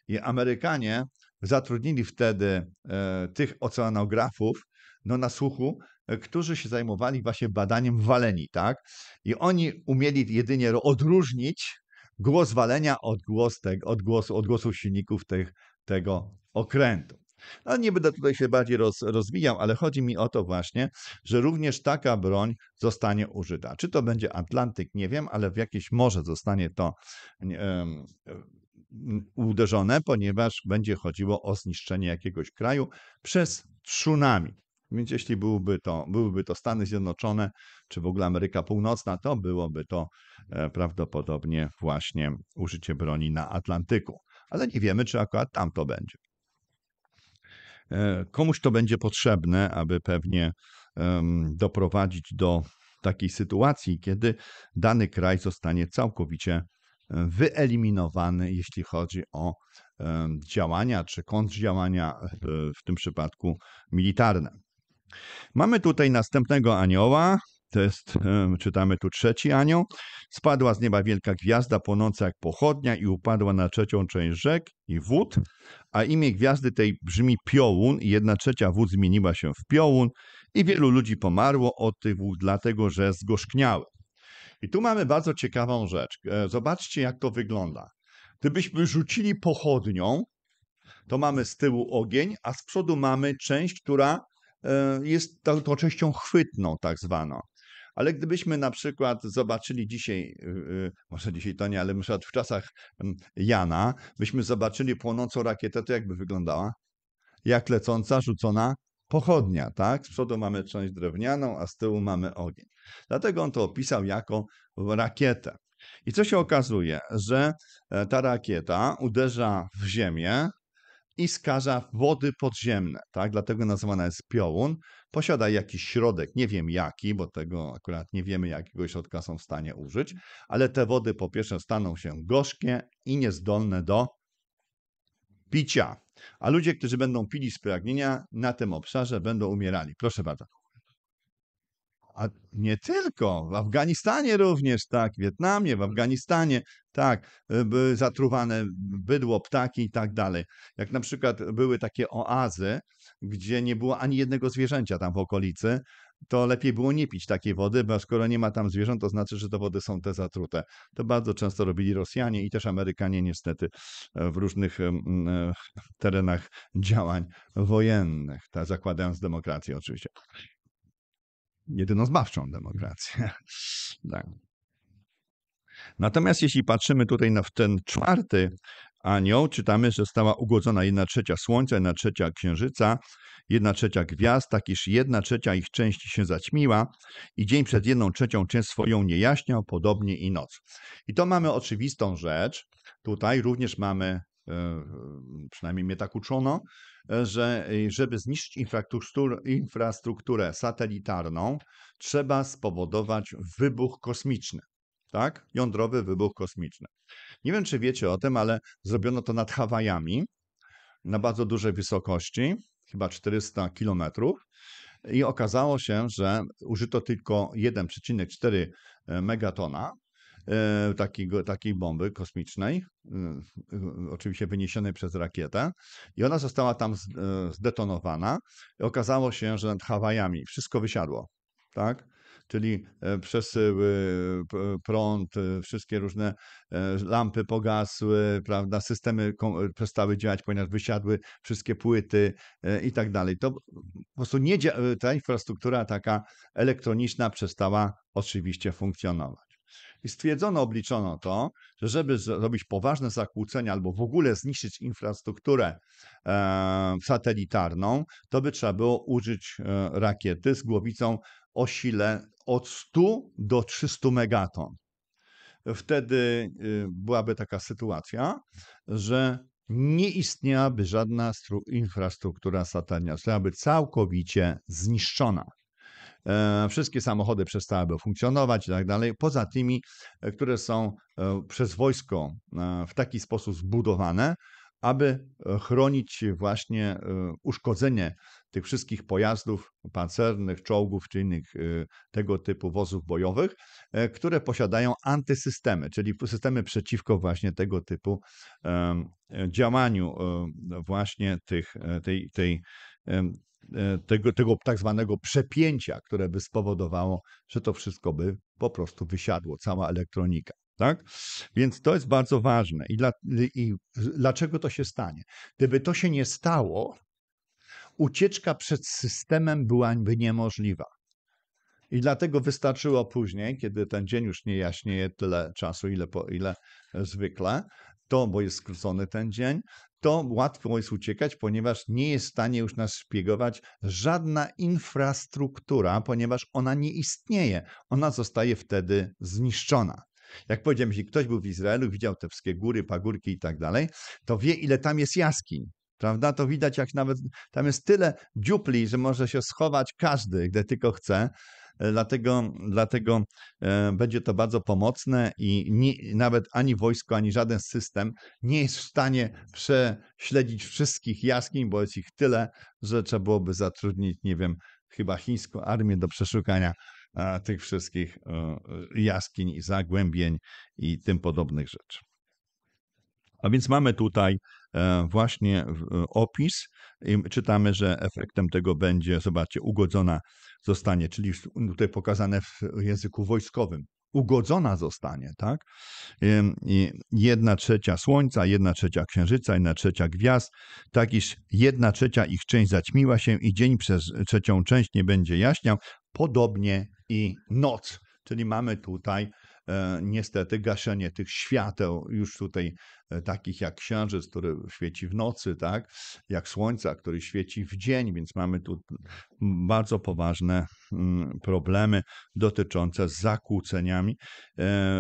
I Amerykanie zatrudnili wtedy e, tych oceanografów no, na słuchu, e, którzy się zajmowali właśnie badaniem waleni, tak? I oni umieli jedynie odróżnić głos walenia od, głos te, od, głosu, od głosu silników tych, tego okrętu. No nie będę tutaj się bardziej roz, rozwijał, ale chodzi mi o to właśnie, że również taka broń zostanie użyta. Czy to będzie Atlantyk, nie wiem, ale w jakieś morze zostanie to um, uderzone, ponieważ będzie chodziło o zniszczenie jakiegoś kraju przez tsunami. Więc jeśli byłby to, byłyby to Stany Zjednoczone, czy w ogóle Ameryka Północna, to byłoby to e, prawdopodobnie właśnie użycie broni na Atlantyku. Ale nie wiemy, czy akurat tam to będzie. E, komuś to będzie potrzebne, aby pewnie doprowadzić do takiej sytuacji, kiedy dany kraj zostanie całkowicie e, wyeliminowany, jeśli chodzi o działania czy kontrdziałania, w tym przypadku militarne. Mamy tutaj następnego anioła, to jest, czytamy tu trzeci anioł. Spadła z nieba wielka gwiazda, płonąca jak pochodnia i upadła na trzecią część rzek i wód, a imię gwiazdy tej brzmi Piołun i jedna trzecia wód zmieniła się w Piołun i wielu ludzi pomarło od tych wód, dlatego że zgorzkniały. I tu mamy bardzo ciekawą rzecz. E, zobaczcie, jak to wygląda. Gdybyśmy rzucili pochodnią, to mamy z tyłu ogień, a z przodu mamy część, która e, jest tą, częścią chwytną, tak zwaną. Ale gdybyśmy na przykład zobaczyli dzisiaj, y, y, może dzisiaj to nie, ale na przykład w czasach mm, Jana, byśmy zobaczyli płonącą rakietę, to jakby wyglądała? Jak lecąca, rzucona pochodnia, tak? Z przodu mamy część drewnianą, a z tyłu mamy ogień. Dlatego on to opisał jako rakietę. I co się okazuje, że e, ta rakieta uderza w ziemię i skaża wody podziemne, tak? Dlatego nazywana jest piołun, posiada jakiś środek, nie wiem jaki, bo tego akurat nie wiemy, jakiego środka są w stanie użyć, ale te wody po pierwsze staną się gorzkie i niezdolne do picia. A ludzie, którzy będą pili spragnienia na tym obszarze będą umierali. Proszę bardzo. A nie tylko, w Afganistanie również, tak, w Wietnamie, w Afganistanie, tak, y, zatruwane bydło, ptaki i tak dalej. Jak na przykład były takie oazy, gdzie nie było ani jednego zwierzęcia tam w okolicy, to lepiej było nie pić takiej wody, bo skoro nie ma tam zwierząt, to znaczy, że te wody są te zatrute. To bardzo często robili Rosjanie i też Amerykanie niestety e, w różnych e, terenach działań wojennych, ta, zakładając demokrację oczywiście jedynozbawczą demokrację. Tak. Natomiast jeśli patrzymy tutaj na ten czwarty anioł, czytamy, że została ugodzona jedna trzecia słońca, jedna trzecia księżyca, jedna trzecia gwiazd, tak iż jedna trzecia ich części się zaćmiła i dzień przed jedną trzecią część swoją nie jaśniał, podobnie i noc. I to mamy oczywistą rzecz. Tutaj również mamy E, e, przynajmniej mnie tak uczono, e, że żeby zniszczyć infrastrukturę, infrastrukturę satelitarną, trzeba spowodować wybuch kosmiczny. Tak? Jądrowy wybuch kosmiczny. Nie wiem, czy wiecie o tym, ale zrobiono to nad Hawajami na bardzo dużej wysokości, chyba 400 kilometrów. I okazało się, że użyto tylko 1,4 megatona, E, takiego, takiej bomby kosmicznej, y, y, oczywiście wyniesionej przez rakietę, i ona została tam e, zdetonowana. I okazało się, że nad Hawajami wszystko wysiadło. Tak? czyli e, przesyły, prąd, wszystkie różne lampy pogasły, prawda, systemy przestały działać, ponieważ wysiadły wszystkie płyty i tak dalej. To po prostu nie ta infrastruktura taka elektroniczna przestała oczywiście funkcjonować. I stwierdzono, obliczono to, że żeby zrobić poważne zakłócenia albo w ogóle zniszczyć infrastrukturę e, satelitarną, to by trzeba było użyć e, rakiety z głowicą o sile od 100 do 300 megaton. Wtedy e, byłaby taka sytuacja, że nie istniałaby żadna infrastruktura satelitarna, by całkowicie zniszczona. E, wszystkie samochody przestałyby funkcjonować i tak dalej, poza tymi, e, które są e, przez wojsko w taki sposób zbudowane, aby chronić właśnie uszkodzenie tych wszystkich pojazdów pancernych, czołgów czy innych tego typu wozów bojowych, które posiadają antysystemy, czyli systemy przeciwko właśnie tego typu działaniu właśnie tych, tej, tej E, tego, tego tak zwanego przepięcia, które by spowodowało, że to wszystko by po prostu wysiadło, cała elektronika. Tak? Więc to jest bardzo ważne. I, dla, I dlaczego to się stanie? Gdyby to się nie stało, ucieczka przed systemem byłaby niemożliwa. I dlatego wystarczyło później, kiedy ten dzień już nie jaśnieje tyle czasu, ile, po, ile zwykle, to, bo jest skrócony ten dzień, to łatwo jest uciekać, ponieważ nie jest w stanie już nas szpiegować żadna infrastruktura, ponieważ ona nie istnieje. Ona zostaje wtedy zniszczona. Jak powiedziałem, jeśli ktoś był w Izraelu, widział te wszystkie góry, pagórki i tak dalej, to wie, ile tam jest jaskiń. Prawda? To widać, jak nawet tam jest tyle dziupli, że może się schować każdy, gdy tylko chce. E, dlatego, dlatego e, będzie to bardzo pomocne i nie, nawet ani wojsko, ani żaden system nie jest w stanie prześledzić wszystkich jaskiń, bo jest ich tyle, że trzeba byłoby zatrudnić, nie wiem, chyba chińską armię do przeszukania e, tych wszystkich jaskiń i zagłębień i tym podobnych rzeczy. A więc mamy tutaj właśnie opis. Czytamy, że efektem tego będzie, zobaczcie, ugodzona zostanie, czyli tutaj pokazane w języku wojskowym, ugodzona zostanie, tak? Jedna trzecia Słońca, jedna trzecia Księżyca, jedna trzecia gwiazd, tak iż jedna trzecia ich część zaćmiła się i dzień przez trzecią część nie będzie jaśniał, podobnie i noc. Czyli mamy tutaj E, niestety gaszenie tych świateł już tutaj e, takich jak księżyc, który świeci w nocy, tak, jak słońca, który świeci w dzień, więc mamy tu bardzo poważne mm, problemy dotyczące zakłóceniami, e,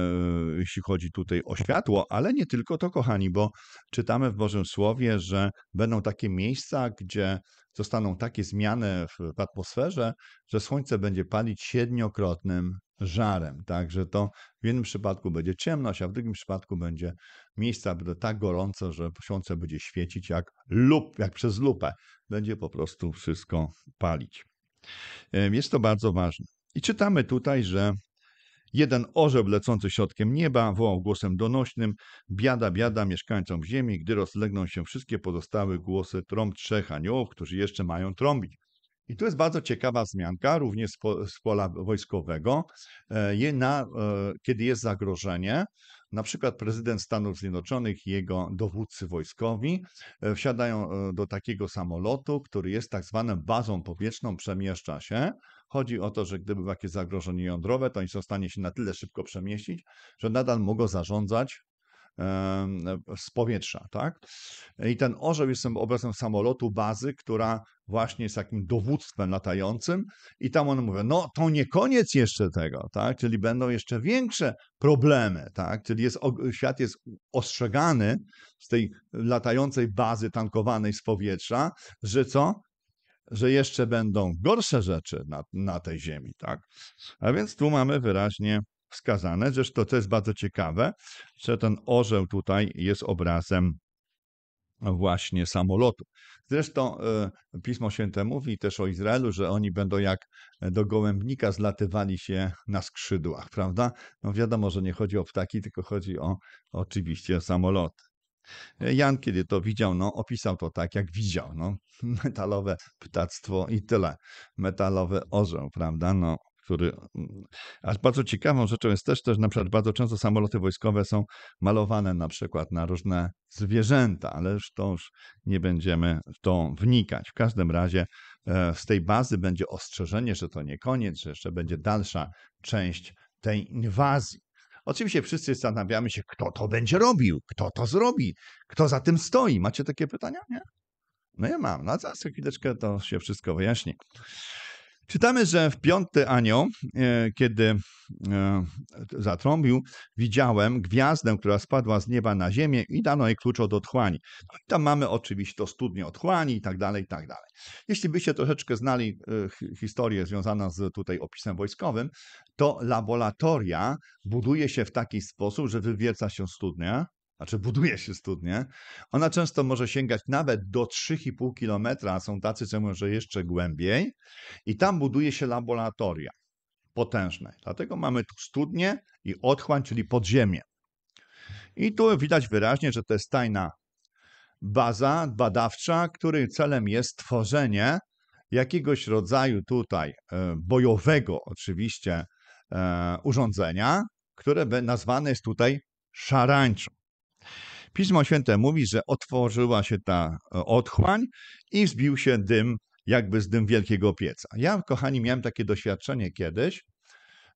jeśli chodzi tutaj o światło, ale nie tylko to, kochani, bo czytamy w Bożym Słowie, że będą takie miejsca, gdzie zostaną takie zmiany w atmosferze, że słońce będzie palić siedmiokrotnym żarem. Także to w jednym przypadku będzie ciemność, a w drugim przypadku będzie miejsca będą tak gorące, że słońce będzie świecić jak lup, jak przez lupę. Będzie po prostu wszystko palić. E, jest to bardzo ważne. I czytamy tutaj, że jeden orzeł lecący środkiem nieba wołał głosem donośnym: Biada, biada mieszkańcom ziemi, gdy rozlegną się wszystkie pozostałe głosy trąb trzech aniołów, którzy jeszcze mają trąbić. I tu jest bardzo ciekawa zmianka, również z pola wojskowego, e, e, kiedy jest zagrożenie. Na przykład prezydent Stanów Zjednoczonych i jego dowódcy wojskowi e, wsiadają do takiego samolotu, który jest tak zwaną bazą powietrzną, przemieszcza się. Chodzi o to, że gdyby było jakieś zagrożenie jądrowe, to oni są w stanie się na tyle szybko przemieścić, że nadal mogą zarządzać z powietrza, tak? I ten orzeł jest obrazem samolotu, bazy, która właśnie jest takim dowództwem latającym i tam on mówi, no to nie koniec jeszcze tego, tak? Czyli będą jeszcze większe problemy, tak? Czyli jest, świat jest ostrzegany z tej latającej bazy tankowanej z powietrza, że co? Że jeszcze będą gorsze rzeczy na, na tej ziemi, tak? A więc tu mamy wyraźnie wskazane. Zresztą to jest bardzo ciekawe, że ten orzeł tutaj jest obrazem właśnie samolotu. Zresztą e, Pismo Święte mówi też o Izraelu, że oni będą jak do gołębnika zlatywali się na skrzydłach, prawda? No wiadomo, że nie chodzi o ptaki, tylko chodzi o oczywiście samolot. samoloty. Jan, kiedy to widział, no, opisał to tak, jak widział. No, metalowe ptactwo i tyle. Metalowy orzeł, prawda? No, który... Mm, a bardzo ciekawą rzeczą jest też, też na przykład bardzo często samoloty wojskowe są malowane na przykład na różne zwierzęta, ale już to już nie będziemy w to wnikać. W każdym razie e, z tej bazy będzie ostrzeżenie, że to nie koniec, że jeszcze będzie dalsza część tej inwazji. Oczywiście wszyscy zastanawiamy się, kto to będzie robił, kto to zrobi, kto za tym stoi. Macie takie pytania? Nie? No ja mam. No za chwileczkę to się wszystko wyjaśni. Czytamy, że w piąty anioł, e, kiedy e, zatrąbił, widziałem gwiazdę, która spadła z nieba na ziemię i dano jej klucz od otchłani. No i tam mamy oczywiście to studnie otchłani i tak dalej, i tak dalej. Jeśli byście troszeczkę znali e, historię związaną z tutaj opisem wojskowym, to laboratoria buduje się w taki sposób, że wywierca się studnia, znaczy buduje się studnie. Ona często może sięgać nawet do 3,5 kilometra, są tacy, co mówią, że jeszcze głębiej i tam buduje się laboratoria potężne. Dlatego mamy tu studnie i otchłań, czyli podziemie. I tu widać wyraźnie, że to jest tajna baza badawcza, której celem jest tworzenie jakiegoś rodzaju tutaj e, bojowego oczywiście e, urządzenia, które nazwane jest tutaj szarańczą. Pismo Święte mówi, że otworzyła się ta e, otchłań i zbił się dym, jakby z dym wielkiego pieca. Ja, kochani, miałem takie doświadczenie kiedyś,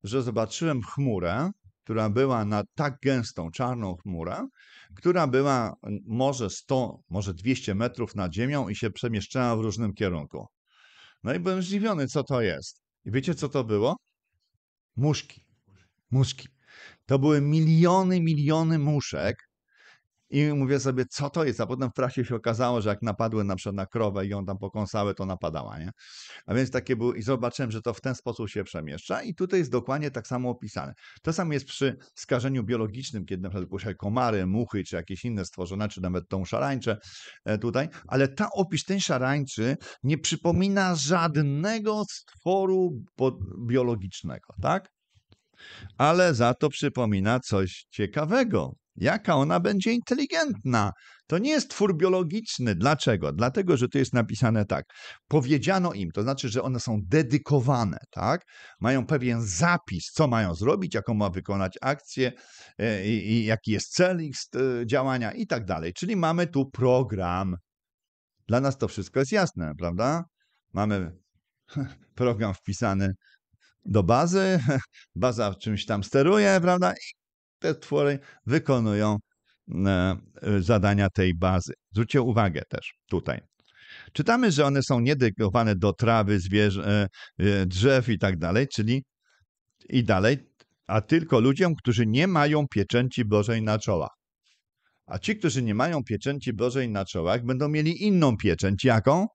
że zobaczyłem chmurę, która była na tak gęstą, czarną chmurę, która była może 100, może 200 metrów nad ziemią i się przemieszczała w różnym kierunku. No i byłem zdziwiony, co to jest. I wiecie, co to było? Muszki. Muszki. To były miliony, miliony muszek, i mówię sobie, co to jest? A potem w prasie się okazało, że jak napadły na przykład na krowę i ją tam pokąsały, to napadała, nie? A więc takie było i zobaczyłem, że to w ten sposób się przemieszcza i tutaj jest dokładnie tak samo opisane. To samo jest przy skażeniu biologicznym, kiedy na przykład komary, muchy czy jakieś inne stworzone, czy nawet tą szarańczę e, tutaj, ale ta opis ten szarańczy nie przypomina żadnego stworu biologicznego, tak? Ale za to przypomina coś ciekawego jaka ona będzie inteligentna. To nie jest twór biologiczny. Dlaczego? Dlatego, że tu jest napisane tak. Powiedziano im, to znaczy, że one są dedykowane, tak? Mają pewien zapis, co mają zrobić, jaką ma wykonać akcję, e, i, i jaki jest cel ich e, działania i tak dalej. Czyli mamy tu program. Dla nas to wszystko jest jasne, prawda? Mamy program wpisany do bazy, baza czymś tam steruje, prawda? I te twory wykonują e, zadania tej bazy. Zwróćcie uwagę też tutaj. Czytamy, że one są niedygowane do trawy, zwierzę, e, e, drzew i tak dalej, czyli i dalej, a tylko ludziom, którzy nie mają pieczęci Bożej na czołach. A ci, którzy nie mają pieczęci Bożej na czołach, będą mieli inną pieczęć. Jaką?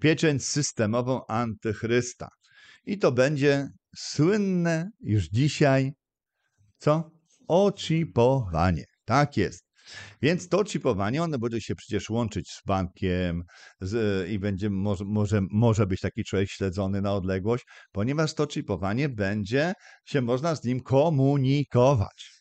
Pieczęć systemową antychrysta. I to będzie słynne już dzisiaj co? Ocipowanie. Tak jest. Więc to chipowanie, ono będzie się przecież łączyć z bankiem z, i będzie, może, może, może być taki człowiek śledzony na odległość, ponieważ to chipowanie będzie się można z nim komunikować.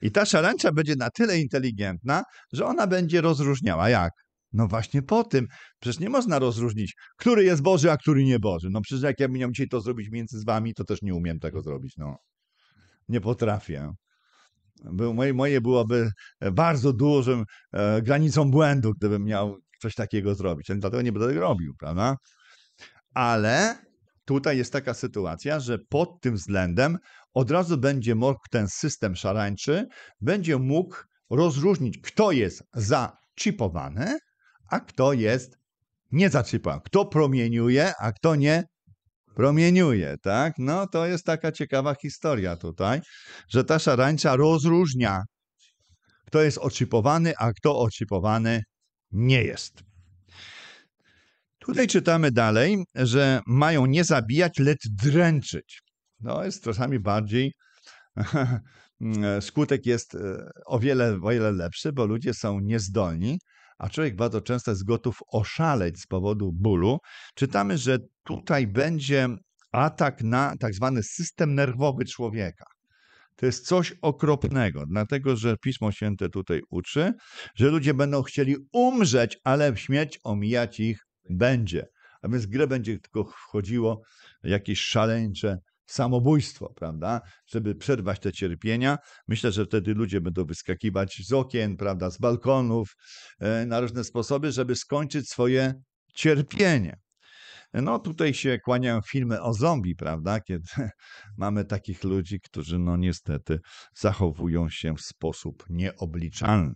I ta szarańcza będzie na tyle inteligentna, że ona będzie rozróżniała jak? No właśnie po tym. Przecież nie można rozróżnić, który jest Boży, a który nie Boży. No przecież jak ja miał dzisiaj to zrobić między z wami, to też nie umiem tego zrobić. No nie potrafię. Moje, moje byłoby e, bardzo dużym e, granicą błędu, gdybym miał coś takiego zrobić. Dlatego nie będę tego robił, prawda? Ale tutaj jest taka sytuacja, że pod tym względem od razu będzie mógł ten system szarańczy, będzie mógł rozróżnić, kto jest zaczipowany, a kto jest niezaczipowany, kto promieniuje, a kto nie promieniuje, tak? No to jest taka ciekawa historia tutaj, że ta szarańcza rozróżnia, kto jest oczipowany, a kto oczipowany nie jest. Tutaj czytamy dalej, że mają nie zabijać, lecz dręczyć. No jest czasami bardziej mm, e, skutek jest e, o wiele, o wiele lepszy, bo ludzie są niezdolni a człowiek bardzo często jest gotów oszaleć z powodu bólu, czytamy, że tutaj będzie atak na tak zwany system nerwowy człowieka. To jest coś okropnego, dlatego że Pismo Święte tutaj uczy, że ludzie będą chcieli umrzeć, ale śmierć omijać ich będzie. A więc grę będzie tylko wchodziło jakieś szaleńcze samobójstwo, prawda? Żeby przerwać te cierpienia. Myślę, że wtedy ludzie będą wyskakiwać z okien, prawda, z balkonów, e, na różne sposoby, żeby skończyć swoje cierpienie. No tutaj się kłaniają filmy o zombie, prawda? Kiedy mamy takich ludzi, którzy no niestety zachowują się w sposób nieobliczalny.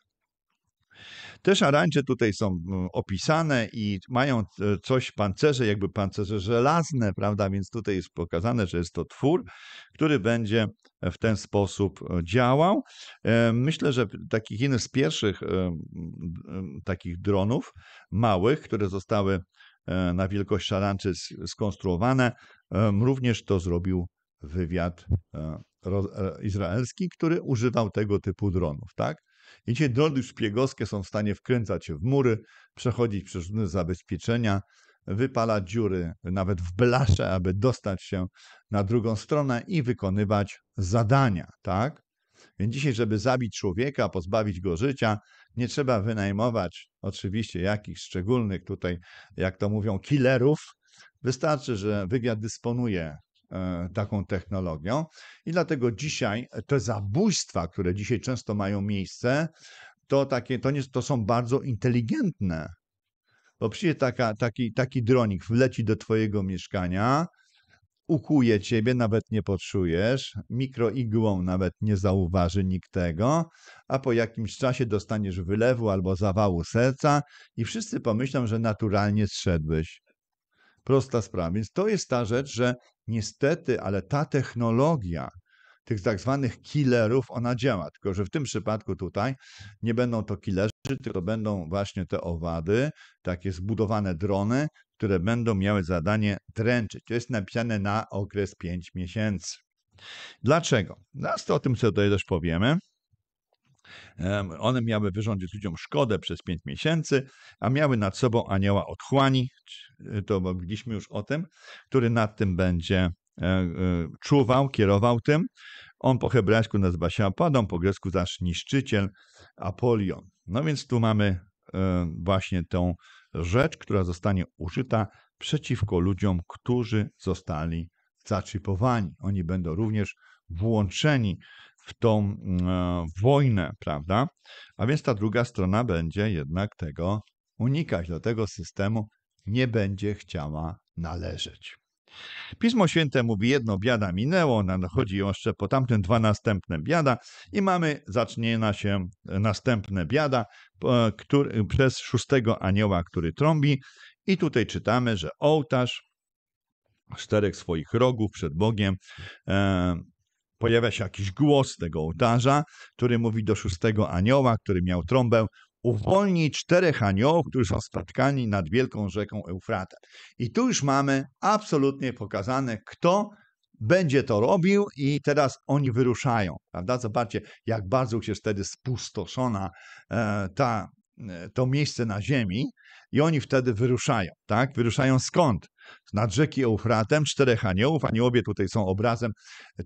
Te szarańcze tutaj są opisane i mają e, coś pancerze, jakby pancerze żelazne, prawda? Więc tutaj jest pokazane, że jest to twór, który będzie w ten sposób e, działał. E, myślę, że takich jeden z pierwszych takich dronów małych, które zostały na wielkość szarańczy skonstruowane, również to zrobił wywiad izraelski, który używał tego typu dronów, tak? I dzisiaj drody szpiegowskie są w stanie wkręcać się w mury, przechodzić przez różne zabezpieczenia, wypalać dziury nawet w blasze, aby dostać się na drugą stronę i wykonywać zadania, tak? Więc dzisiaj, żeby zabić człowieka, pozbawić go życia, nie trzeba wynajmować oczywiście jakichś szczególnych tutaj, jak to mówią, killerów. Wystarczy, że wywiad dysponuje E, taką technologią. I dlatego dzisiaj e, te zabójstwa, które dzisiaj często mają miejsce, to, takie, to, nie, to są bardzo inteligentne. Bo przyjdzie taka, taki, taki dronik, wleci do twojego mieszkania, ukuje ciebie, nawet nie poczujesz, mikroigłą nawet nie zauważy nikt tego, a po jakimś czasie dostaniesz wylewu albo zawału serca i wszyscy pomyślą, że naturalnie zszedłeś. Prosta sprawa. Więc to jest ta rzecz, że niestety, ale ta technologia tych tak zwanych killerów, ona działa. Tylko, że w tym przypadku tutaj nie będą to killerzy, tylko będą właśnie te owady, takie zbudowane drony, które będą miały zadanie dręczyć. To jest napisane na okres 5 miesięcy. Dlaczego? Zaraz to o tym sobie tutaj też powiemy. One miały wyrządzić ludziom szkodę przez pięć miesięcy, a miały nad sobą anioła otchłani, e, to mówiliśmy już o tym, który nad tym będzie e, e, czuwał, kierował tym. On po hebrajsku nazywa się Apadon, po grecku zaś niszczyciel, Apolion. No więc tu mamy właśnie tą rzecz, która zostanie użyta przeciwko ludziom, którzy zostali zaczypowani. Oni będą również włączeni w tą mm, e, wojnę, prawda? A więc ta druga strona będzie jednak tego unikać, do tego systemu nie będzie chciała należeć. Pismo Święte mówi, jedno biada minęło, nadchodzi no, jeszcze po tamtym dwa następne biada i mamy, zacznie się e, następne biada który, przez szóstego anioła, który trąbi i tutaj czytamy, że ołtarz czterech swoich rogów przed Bogiem e, pojawia się jakiś głos tego ołtarza, który mówi do szóstego anioła, który miał trąbę, uwolnij czterech aniołów, którzy są spotkani nad wielką rzeką Eufratę. I tu już mamy absolutnie pokazane, kto będzie to robił i teraz oni wyruszają, prawda? Zobaczcie, jak bardzo się wtedy spustoszona e, ta, e, to miejsce na ziemi i oni wtedy wyruszają, tak? Wyruszają skąd? nad rzeki Eufratem czterech aniołów. Aniołowie tutaj są obrazem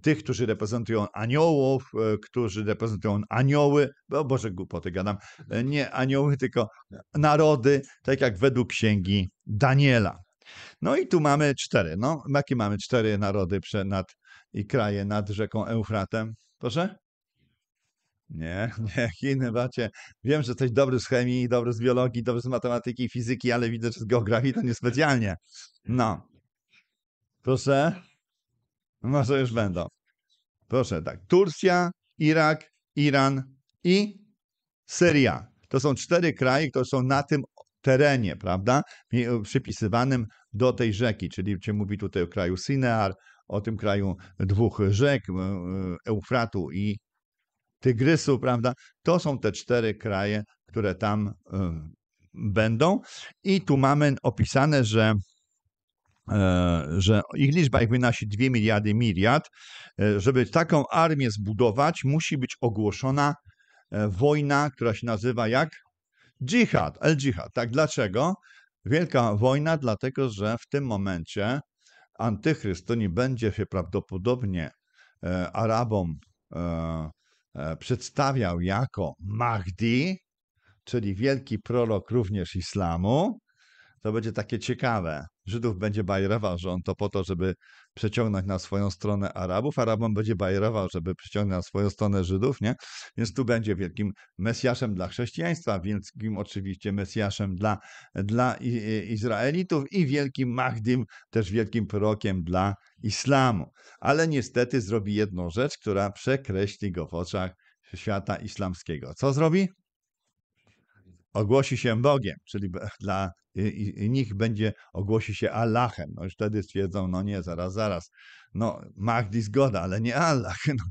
tych, którzy reprezentują aniołów, e, którzy reprezentują anioły, bo Boże głupoty gadam, e, nie anioły, tylko narody, tak jak według księgi Daniela. No i tu mamy cztery. No, jakie mamy cztery narody nad, i kraje nad rzeką Eufratem? Proszę? Nie, nie, Chiny, bacie. Wiem, że jesteś dobry z chemii, dobry z biologii, dobry z matematyki, i fizyki, ale widzę, że z geografii to niespecjalnie. No. Proszę. Może już będą. Proszę, tak. Turcja, Irak, Iran i Syria. To są cztery kraje, które są na tym terenie, prawda, e, przypisywanym do tej rzeki, czyli się mówi tutaj o kraju Sinear, o tym kraju dwóch rzek, e, e, Eufratu i Tygrysu, prawda? To są te cztery kraje, które tam y, będą. I tu mamy opisane, że e, że ich liczba ich wynosi 2 miliardy miliard. E, żeby taką armię zbudować, musi być ogłoszona e, wojna, która się nazywa jak? Dżihad, el-dżihad. Tak, dlaczego? Wielka wojna, dlatego że w tym momencie antychryst to nie będzie się prawdopodobnie Arabom E, przedstawiał jako Mahdi, czyli wielki prorok również islamu. To będzie takie ciekawe. Żydów będzie bajrował, że on to po to, żeby przeciągnąć na swoją stronę Arabów. Arabom będzie bajerował, żeby przyciągnąć na swoją stronę Żydów, nie? Więc tu będzie wielkim mesjaszem dla chrześcijaństwa, wielkim oczywiście mesjaszem dla, dla Izraelitów i wielkim Mahdim, też wielkim prorokiem dla islamu. Ale niestety zrobi jedną rzecz, która przekreśli go w oczach świata islamskiego. Co zrobi? Ogłosi się Bogiem, czyli dla i niech będzie, ogłosi się Allahem. No już wtedy stwierdzą, no nie, zaraz, zaraz. No, Mahdi zgoda, ale nie Allah. No.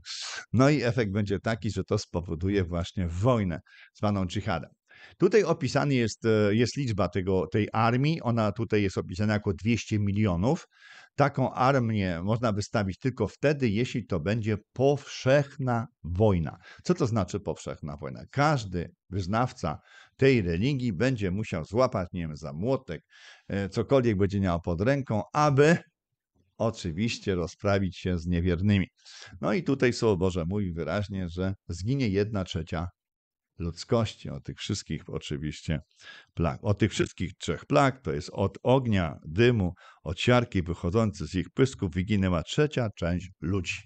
no i efekt będzie taki, że to spowoduje właśnie wojnę zwaną dżihadem. Tutaj opisana jest, e, jest liczba tego, tej armii. Ona tutaj jest opisana jako 200 milionów. Taką armię można wystawić tylko wtedy, jeśli to będzie powszechna wojna. Co to znaczy powszechna wojna? Każdy wyznawca tej religii, będzie musiał złapać, nie wiem, za młotek, e, cokolwiek będzie miał pod ręką, aby oczywiście rozprawić się z niewiernymi. No i tutaj Słowo Boże mówi wyraźnie, że zginie jedna trzecia ludzkości, o tych wszystkich oczywiście plag. O tych wszystkich trzech plag, to jest od ognia, dymu, od siarki wychodzących z ich pysków wyginęła trzecia część ludzi.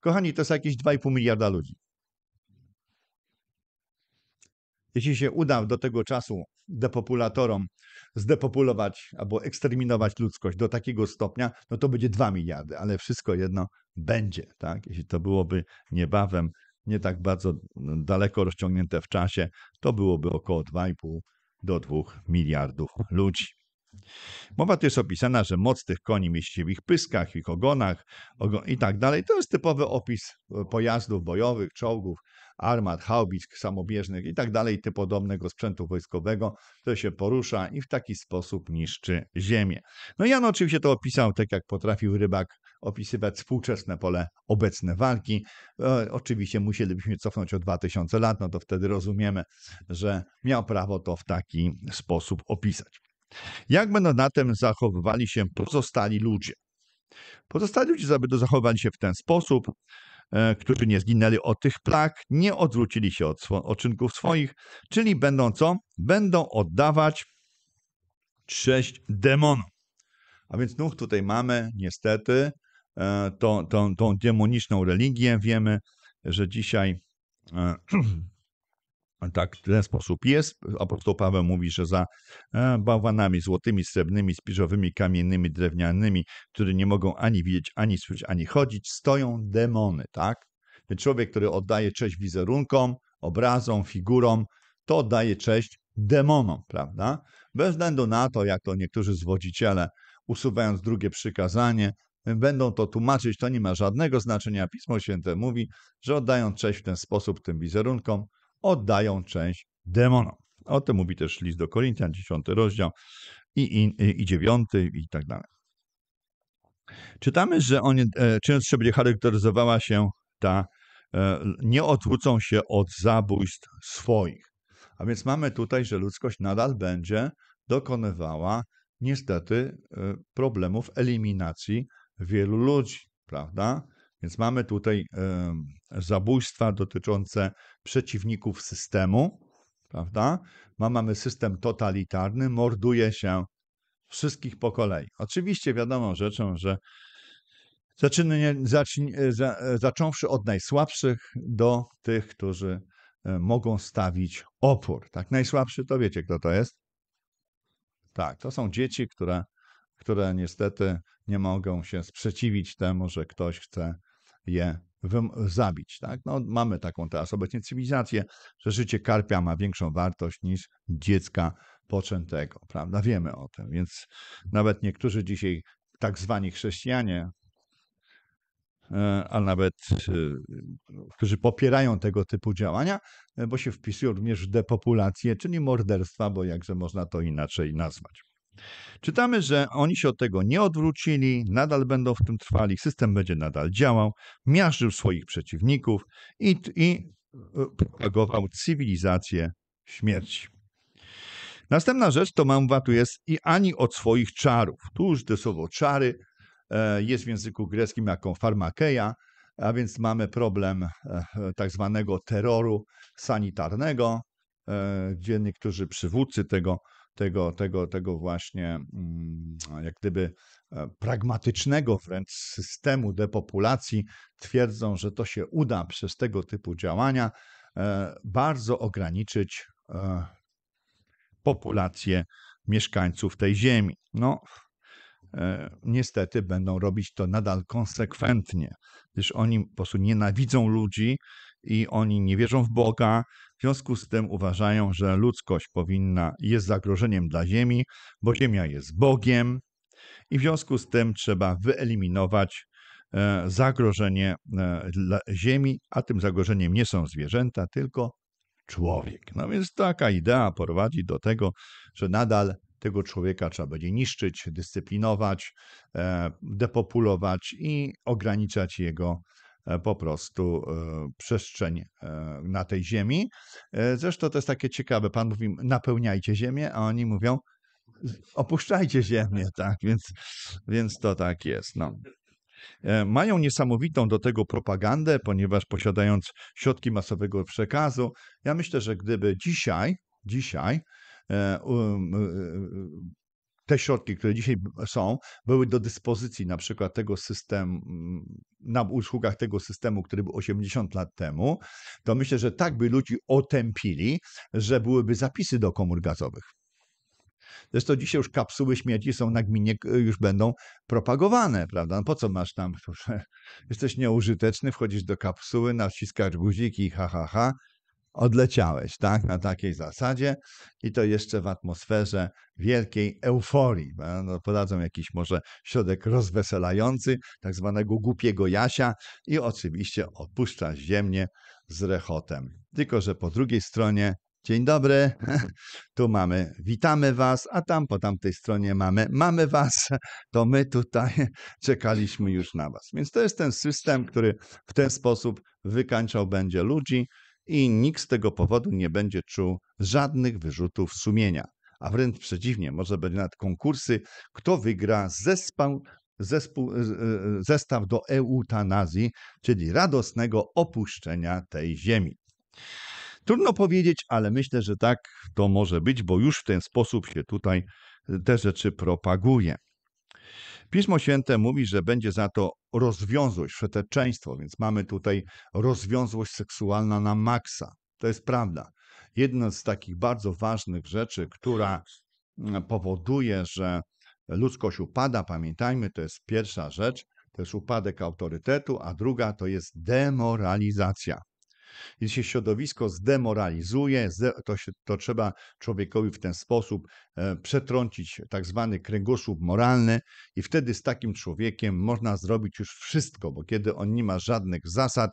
Kochani, to jest jakieś 2,5 miliarda ludzi. Jeśli się uda do tego czasu depopulatorom zdepopulować albo eksterminować ludzkość do takiego stopnia, no to będzie 2 miliardy, ale wszystko jedno będzie, tak? Jeśli to byłoby niebawem, nie tak bardzo no, daleko rozciągnięte w czasie, to byłoby około 2,5 do 2 miliardów ludzi. Mowa tu jest opisana, że moc tych koni mieści się w ich pyskach, w ich ogonach ogon i tak dalej. To jest typowy opis e, pojazdów bojowych, czołgów armat, haubic samobieżnych i tak dalej, i podobnego sprzętu wojskowego, to się porusza i w taki sposób niszczy ziemię. No Jan oczywiście to opisał tak, jak potrafił rybak opisywać współczesne pole obecne walki. E, oczywiście musielibyśmy cofnąć o 2000 lat, no to wtedy rozumiemy, że miał prawo to w taki sposób opisać. Jak będą na tym zachowywali się pozostali ludzie? Pozostali ludzie zachowali się w ten sposób, E, którzy nie zginęli od tych plag, nie odwrócili się od odczynków swoich, czyli będą co? Będą oddawać cześć demonom. A więc no, tutaj mamy niestety e, tą, tą, tą demoniczną religię. Wiemy, że dzisiaj e, tak, w ten sposób jest. Apostoł Paweł mówi, że za e, bałwanami złotymi, srebrnymi, spiżowymi, kamiennymi, drewnianymi, które nie mogą ani widzieć, ani słyszeć, ani chodzić, stoją demony, tak? Ten człowiek, który oddaje cześć wizerunkom, obrazom, figurom, to oddaje cześć demonom, prawda? Bez względu na to, jak to niektórzy zwodziciele, usuwając drugie przykazanie, będą to tłumaczyć, to nie ma żadnego znaczenia. Pismo Święte mówi, że oddają cześć w ten sposób tym wizerunkom, oddają część demonom. O tym mówi też list do Koryntian, 10 rozdział i, i, i 9 i tak dalej. Czytamy, że oni, e, czym będzie charakteryzowała się ta, e, nie odwrócą się od zabójstw swoich. A więc mamy tutaj, że ludzkość nadal będzie dokonywała niestety e, problemów eliminacji wielu ludzi, prawda? Więc mamy tutaj zabójstwa dotyczące przeciwników systemu, prawda? Mamy system totalitarny, morduje się wszystkich po kolei. Oczywiście wiadomo rzeczą, że zaczynie, zacząwszy od najsłabszych do tych, którzy mogą stawić opór. Tak, najsłabszy to wiecie, kto to jest? Tak, to są dzieci, które, które niestety nie mogą się sprzeciwić temu, że ktoś chce je zabić. Tak? No, mamy taką teraz obecnie cywilizację, że życie karpia ma większą wartość niż dziecka poczętego. Prawda? Wiemy o tym, więc nawet niektórzy dzisiaj tak zwani chrześcijanie, e, a nawet e, którzy popierają tego typu działania, e, bo się wpisują również w depopulację, czyli morderstwa, bo jakże można to inaczej nazwać. Czytamy, że oni się od tego nie odwrócili, nadal będą w tym trwali, system będzie nadal działał, miażdżył swoich przeciwników i, i e, propagował cywilizację śmierci. Następna rzecz to tu jest i ani od swoich czarów. Tu już to słowo czary e, jest w języku greckim jako farmakeja, a więc mamy problem e, tak zwanego terroru sanitarnego, gdzie niektórzy przywódcy tego tego, tego, tego właśnie mm, jak gdyby e, pragmatycznego wręcz systemu depopulacji, twierdzą, że to się uda przez tego typu działania e, bardzo ograniczyć e, populację mieszkańców tej ziemi. No, niestety będą robić to nadal konsekwentnie, gdyż oni po prostu nienawidzą ludzi, i oni nie wierzą w Boga. W związku z tym uważają, że ludzkość powinna jest zagrożeniem dla Ziemi, bo Ziemia jest Bogiem i w związku z tym trzeba wyeliminować e, zagrożenie e, dla Ziemi, a tym zagrożeniem nie są zwierzęta, tylko człowiek. No więc taka idea prowadzi do tego, że nadal tego człowieka trzeba będzie niszczyć, dyscyplinować, e, depopulować i ograniczać jego E, po prostu e, przestrzeń e, na tej ziemi. Zresztą to jest takie ciekawe. Pan mówi, napełniajcie ziemię, a oni mówią, opuszczajcie ziemię, tak, więc, więc to tak jest. No. Mają niesamowitą do tego propagandę, ponieważ posiadając środki masowego przekazu, ja myślę, że gdyby dzisiaj, dzisiaj um, te środki, które dzisiaj e, są, były do dyspozycji na przykład tego systemu, mm, na usługach tego systemu, który był 80 lat temu, to myślę, że tak by ludzi otępili, że byłyby zapisy do komór gazowych. Zresztą dzisiaj już kapsuły śmieci są na gminie, już będą propagowane, prawda? No po co masz tam, jesteś nieużyteczny, wchodzisz do kapsuły, naciskasz guziki, ha, ha, ha, odleciałeś, tak? Na takiej zasadzie i to jeszcze w atmosferze wielkiej euforii. No, podadzą jakiś może środek rozweselający, tak zwanego głupiego Jasia i oczywiście opuszcza ziemię z rechotem. Tylko, że po drugiej stronie Dzień dobry, tu mamy witamy was, a tam po tamtej stronie mamy mamy was, to my tutaj czekaliśmy już na was. Więc to jest ten system, który w ten sposób wykańczał będzie ludzi, i nikt z tego powodu nie będzie czuł żadnych wyrzutów sumienia. A wręcz przeciwnie, może być nawet konkursy, kto wygra zespół, zespół, e, zestaw do eutanazji, czyli radosnego opuszczenia tej ziemi. Trudno powiedzieć, ale myślę, że tak to może być, bo już w ten sposób się tutaj te rzeczy propaguje. Pismo Święte mówi, że będzie za to rozwiązłość, przeteczeństwo, więc mamy tutaj rozwiązłość seksualna na maksa. To jest prawda. Jedna z takich bardzo ważnych rzeczy, która mm, powoduje, że ludzkość upada, pamiętajmy, to jest pierwsza rzecz, to jest upadek autorytetu, a druga to jest demoralizacja. Jeśli się środowisko zdemoralizuje, to, się, to trzeba człowiekowi w ten sposób e, przetrącić tak zwany kręgosłup moralny i wtedy z takim człowiekiem można zrobić już wszystko, bo kiedy on nie ma żadnych zasad,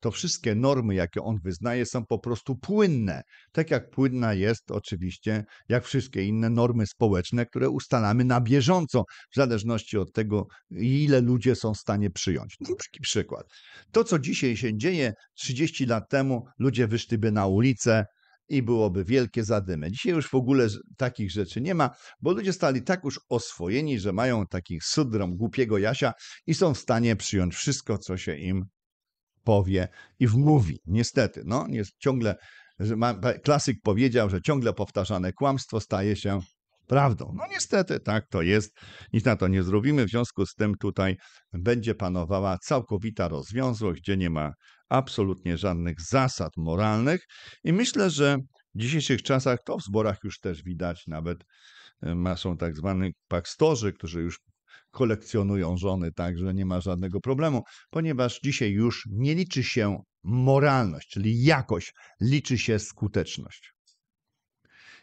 to wszystkie normy, jakie on wyznaje, są po prostu płynne. Tak jak płynna jest oczywiście, jak wszystkie inne normy społeczne, które ustalamy na bieżąco, w zależności od tego, ile ludzie są w stanie przyjąć. No, taki przykład. To, co dzisiaj się dzieje, 30 lat temu ludzie wyszliby na ulicę, i byłoby wielkie zadymy. Dzisiaj już w ogóle takich rzeczy nie ma, bo ludzie stali tak już oswojeni, że mają taki sydrom głupiego Jasia i są w stanie przyjąć wszystko, co się im powie i wmówi. Niestety, no, ciągle, że ma, klasyk powiedział, że ciągle powtarzane kłamstwo staje się prawdą. No niestety, tak to jest. Nic na to nie zrobimy. W związku z tym tutaj będzie panowała całkowita rozwiązłość, gdzie nie ma absolutnie żadnych zasad moralnych i myślę, że w dzisiejszych czasach to w zborach już też widać nawet e, są tak zwani pastorzy, którzy już kolekcjonują żony, także nie ma żadnego problemu, ponieważ dzisiaj już nie liczy się moralność, czyli jakość, liczy się skuteczność.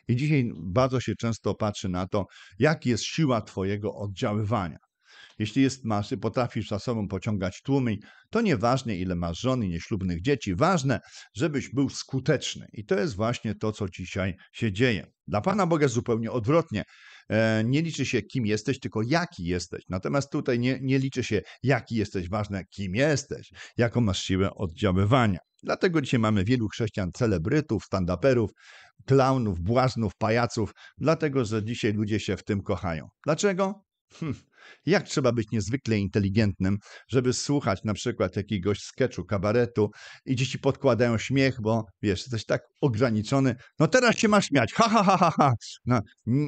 I dzisiaj bardzo się często patrzy na to, jak jest siła Twojego oddziaływania. Jeśli jest, masy, potrafisz za sobą pociągać tłumy, to nieważne, ile masz żon i nieślubnych dzieci, ważne, żebyś był skuteczny. I to jest właśnie to, co dzisiaj się dzieje. Dla Pana Boga zupełnie odwrotnie. E, nie liczy się, kim jesteś, tylko jaki jesteś. Natomiast tutaj nie, nie liczy się, jaki jesteś, ważne, kim jesteś, jaką masz siłę oddziaływania. Dlatego dzisiaj mamy wielu chrześcijan, celebrytów, stand klaunów, błaznów, pajaców, dlatego że dzisiaj ludzie się w tym kochają. Dlaczego? Hm. Jak trzeba być niezwykle inteligentnym, żeby słuchać na przykład jakiegoś sketchu, kabaretu i dzieci podkładają śmiech, bo wiesz, jesteś tak ograniczony. No teraz się masz śmiać, ha, ha, ha, ha, ha. No,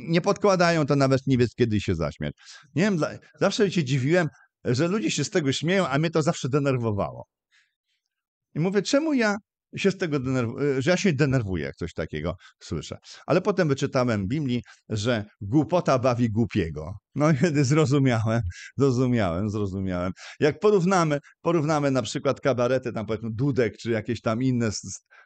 nie podkładają, to nawet nie wiesz, kiedy się zaśmiać. Nie wiem, zawsze się dziwiłem, że ludzie się z tego śmieją, a mnie to zawsze denerwowało. I mówię, czemu ja się z tego denerwuję, y, że ja się denerwuję, jak coś takiego słyszę. Ale potem wyczytałem w Biblii, że głupota bawi głupiego. No i wtedy zrozumiałem, zrozumiałem, zrozumiałem. Jak porównamy, porównamy na przykład kabarety, tam powiedzmy Dudek, czy jakieś tam inne,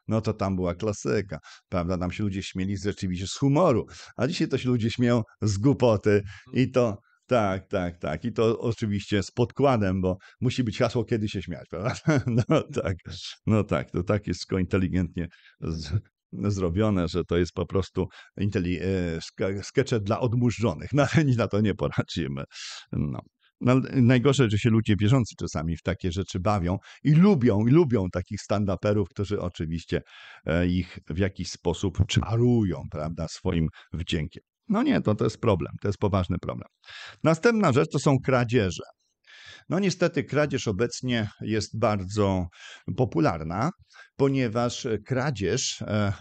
no to tam była klasyka, prawda? Tam się ludzie śmieli z rzeczywiście z humoru, a dzisiaj to się ludzie śmieją z głupoty i to tak, tak, tak. I to oczywiście z podkładem, bo musi być hasło, kiedy się śmiać, prawda? No tak, no tak, to tak jest inteligentnie z zrobione, że to jest po prostu inteli- e, skecze dla odmurzonych. No, nic na to nie poradzimy. No. no najgorsze, że się ludzie bieżący czasami w takie rzeczy bawią i lubią, i lubią takich stand-uperów, którzy oczywiście e, ich w jakiś sposób czarują, prawda, swoim wdziękiem. No nie, to, to jest problem, to jest poważny problem. Następna rzecz to są kradzieże. No niestety kradzież obecnie jest bardzo popularna, ponieważ kradzież e, e,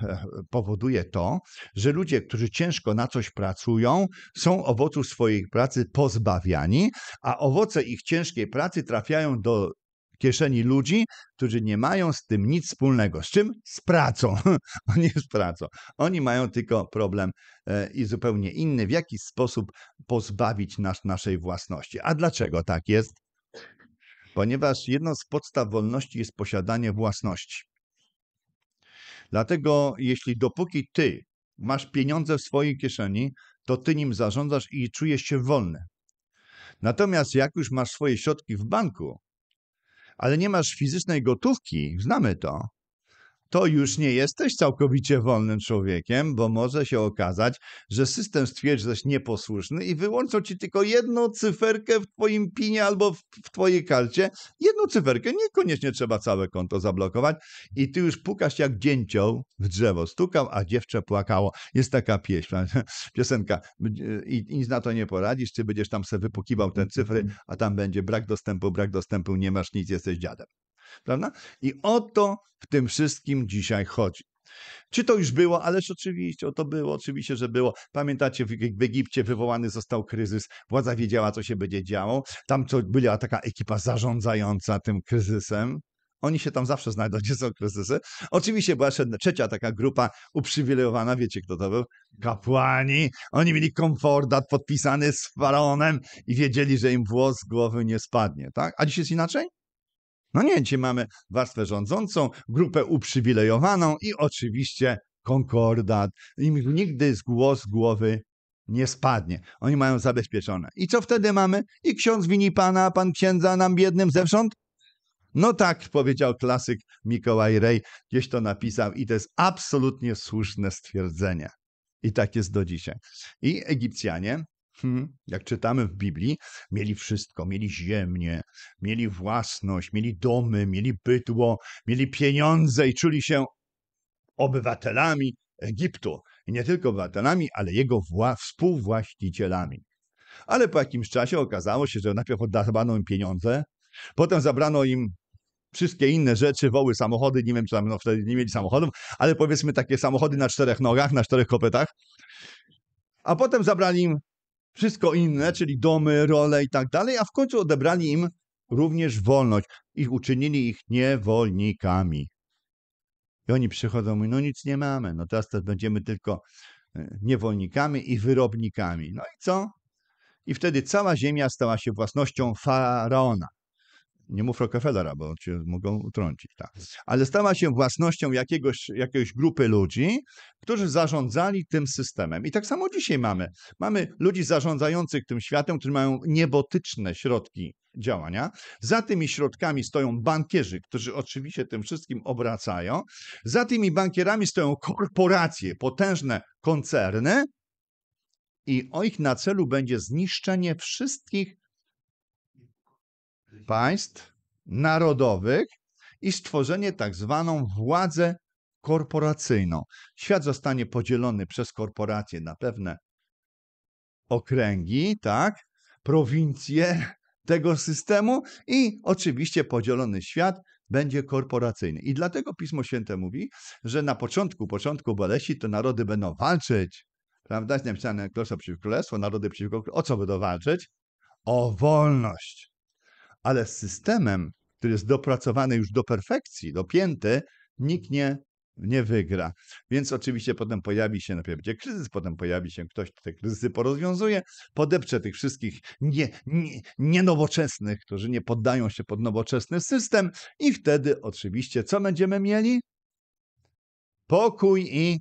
powoduje to, że ludzie, którzy ciężko na coś pracują, są owoców swojej pracy pozbawiani, a owoce ich ciężkiej pracy trafiają do kieszeni ludzi, którzy nie mają z tym nic wspólnego. Z czym? Z pracą. Oni z pracą. Oni mają tylko problem e, i zupełnie inny, w jaki sposób pozbawić nas naszej własności. A dlaczego tak jest? Ponieważ jedną z podstaw wolności jest posiadanie własności. Dlatego, jeśli dopóki ty masz pieniądze w swojej kieszeni, to ty nim zarządzasz i czujesz się wolny. Natomiast jak już masz swoje środki w banku, ale nie masz fizycznej gotówki, znamy to, to już nie jesteś całkowicie wolnym człowiekiem, bo może się okazać, że system stwierdzi, że nieposłuszny i wyłączą ci tylko jedną cyferkę w twoim pinie albo w, w twojej karcie. Jedną cyferkę, niekoniecznie trzeba całe konto zablokować i ty już pukasz jak dzięcioł w drzewo. Stukał, a dziewczę płakało. Jest taka pieśń, piosenka i nic na to nie poradzisz, ty będziesz tam sobie wypukiwał te cyfry, a tam będzie brak dostępu, brak dostępu, nie masz nic, jesteś dziadem. Prawda? I o to w tym wszystkim dzisiaj chodzi. Czy to już było? Ależ oczywiście, o to było, oczywiście, że było. Pamiętacie, w, w Egipcie wywołany został kryzys, władza wiedziała, co się będzie działo. Tam była taka ekipa zarządzająca tym kryzysem. Oni się tam zawsze znajdą, gdzie są kryzysy. Oczywiście była jeszcze trzecia taka grupa uprzywilejowana, wiecie kto to był? Kapłani. Oni mieli komfortat podpisany z faraonem i wiedzieli, że im włos z głowy nie spadnie, tak? A dziś jest inaczej? No nie, dzisiaj mamy warstwę rządzącą, grupę uprzywilejowaną i oczywiście konkordat. Im nigdy z głos głowy nie spadnie. Oni mają zabezpieczone. I co wtedy mamy? I ksiądz wini pana, a pan księdza nam biednym zewsząd? No tak, powiedział klasyk Mikołaj Rej, gdzieś to napisał i to jest absolutnie słuszne stwierdzenie. I tak jest do dzisiaj. I Egipcjanie Hmm. Jak czytamy w Biblii, mieli wszystko, mieli ziemię, mieli własność, mieli domy, mieli bydło, mieli pieniądze i czuli się obywatelami Egiptu. I nie tylko obywatelami, ale jego współwłaścicielami. Ale po jakimś czasie okazało się, że najpierw oddawano im pieniądze, potem zabrano im wszystkie inne rzeczy, woły, samochody, nie wiem, czy tam no, wtedy nie mieli samochodów, ale powiedzmy takie samochody na czterech nogach, na czterech kopytach, a potem zabrali im wszystko inne, czyli domy, role i tak dalej, a w końcu odebrali im również wolność i uczynili ich niewolnikami. I oni przychodzą i no nic nie mamy, no teraz też będziemy tylko e, niewolnikami i wyrobnikami. No i co? I wtedy cała ziemia stała się własnością faraona. Nie mów Rockefellera, bo cię mogą utrącić. Tak. Ale stała się własnością jakiegoś, jakiejś grupy ludzi, którzy zarządzali tym systemem. I tak samo dzisiaj mamy. Mamy ludzi zarządzających tym światem, którzy mają niebotyczne środki działania. Za tymi środkami stoją bankierzy, którzy oczywiście tym wszystkim obracają. Za tymi bankierami stoją korporacje, potężne koncerny, i o ich na celu będzie zniszczenie wszystkich państw narodowych i stworzenie tak zwaną władzę korporacyjną. Świat zostanie podzielony przez korporacje na pewne okręgi, tak, prowincje tego systemu i oczywiście podzielony świat będzie korporacyjny. I dlatego Pismo Święte mówi, że na początku, początku boleści to narody będą walczyć, prawda, jest napisane klosza przeciwko królestwu, narody przeciwko, o co będą walczyć? O wolność ale z systemem, który jest dopracowany już do perfekcji, dopięty, nikt nie, nie wygra. Więc oczywiście potem pojawi się, najpierw będzie kryzys, potem pojawi się ktoś, kto te kryzysy porozwiązuje, podepcze tych wszystkich nie, nie, nienowoczesnych, którzy nie poddają się pod nowoczesny system i wtedy oczywiście co będziemy mieli? Pokój i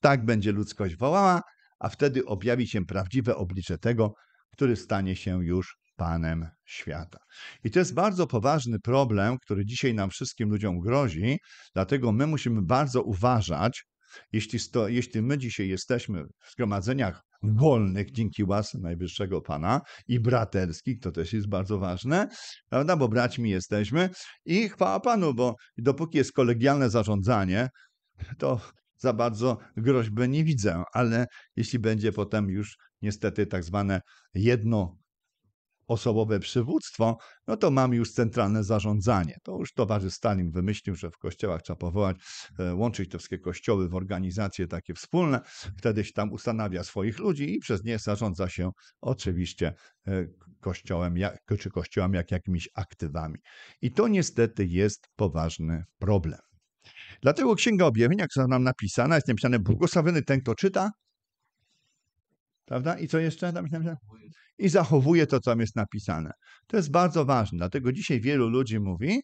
tak będzie ludzkość wołała, a wtedy objawi się prawdziwe oblicze tego, który stanie się już Panem świata. I to jest bardzo poważny problem, który dzisiaj nam wszystkim ludziom grozi, dlatego my musimy bardzo uważać, jeśli, sto, jeśli my dzisiaj jesteśmy w zgromadzeniach wolnych dzięki łasce Najwyższego Pana i braterskich, to też jest bardzo ważne, prawda, bo braćmi jesteśmy i chwała Panu, bo dopóki jest kolegialne zarządzanie, to za bardzo groźby nie widzę, ale jeśli będzie potem już niestety tak zwane jedno osobowe przywództwo, no to mamy już centralne zarządzanie. To już towarzysz Stalin wymyślił, że w kościołach trzeba powołać, e, łączyć te wszystkie kościoły w organizacje takie wspólne. Wtedy się tam ustanawia swoich ludzi i przez nie zarządza się oczywiście e, kościołem czy kościołem jak jakimiś aktywami. I to niestety jest poważny problem. Dlatego Księga Objawienia, która nam napisana, jest napisane błogosławiony ten, kto czyta, Prawda? I co jeszcze tam się i zachowuje to, co tam jest napisane. To jest bardzo ważne, dlatego dzisiaj wielu ludzi mówi,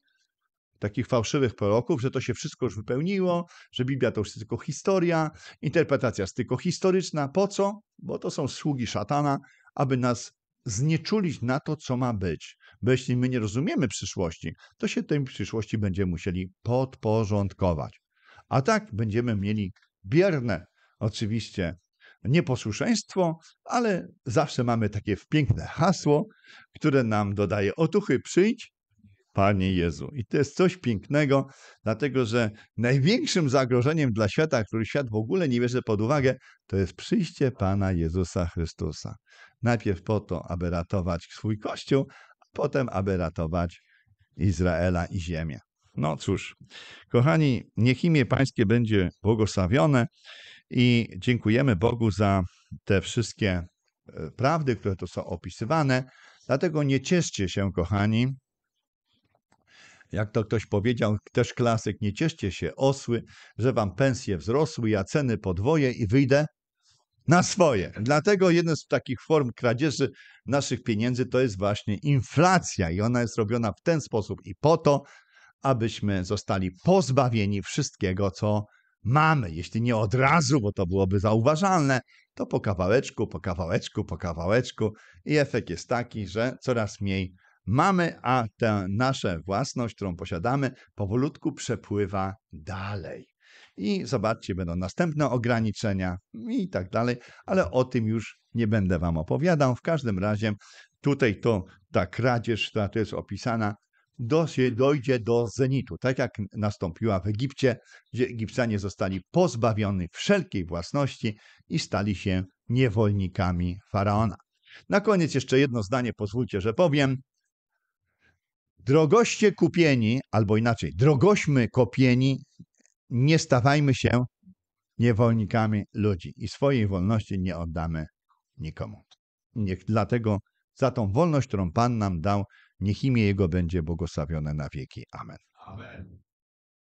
takich fałszywych proroków, że to się wszystko już wypełniło, że Biblia to już tylko historia, interpretacja jest tylko historyczna. Po co? Bo to są sługi szatana, aby nas znieczulić na to, co ma być. Bo jeśli my nie rozumiemy przyszłości, to się tej przyszłości będziemy musieli podporządkować. A tak będziemy mieli bierne, oczywiście, nieposłuszeństwo, ale zawsze mamy takie piękne hasło, które nam dodaje otuchy, przyjdź, Panie Jezu. I to jest coś pięknego, dlatego że największym zagrożeniem dla świata, który świat w ogóle nie bierze pod uwagę, to jest przyjście Pana Jezusa Chrystusa. Najpierw po to, aby ratować swój Kościół, a potem, aby ratować Izraela i ziemię. No cóż, kochani, niech imię Pańskie będzie błogosławione. I dziękujemy Bogu za te wszystkie e, prawdy, które tu są opisywane. Dlatego nie cieszcie się, kochani. Jak to ktoś powiedział, też klasyk, nie cieszcie się, osły, że wam pensje wzrosły, ja ceny podwoję i wyjdę na swoje. Dlatego jedną z takich form kradzieży naszych pieniędzy to jest właśnie inflacja i ona jest robiona w ten sposób i po to, abyśmy zostali pozbawieni wszystkiego, co mamy, jeśli nie od razu, bo to byłoby zauważalne, to po kawałeczku, po kawałeczku, po kawałeczku i efekt jest taki, że coraz mniej mamy, a tę naszą własność, którą posiadamy, powolutku przepływa dalej. I zobaczcie, będą następne ograniczenia i tak dalej, ale o tym już nie będę Wam opowiadał. W każdym razie tutaj to ta kradzież, która tu jest opisana, dojdzie do zenitu, tak jak nastąpiła w Egipcie, gdzie Egipcjanie zostali pozbawieni wszelkiej własności i stali się niewolnikami faraona. Na koniec jeszcze jedno zdanie, pozwólcie, że powiem. Drogoście kupieni, albo inaczej, drogośmy kopieni, nie stawajmy się niewolnikami ludzi i swojej wolności nie oddamy nikomu. Niech dlatego za tą wolność, którą Pan nam dał, Niech imię Jego będzie błogosławione na wieki. Amen. Amen.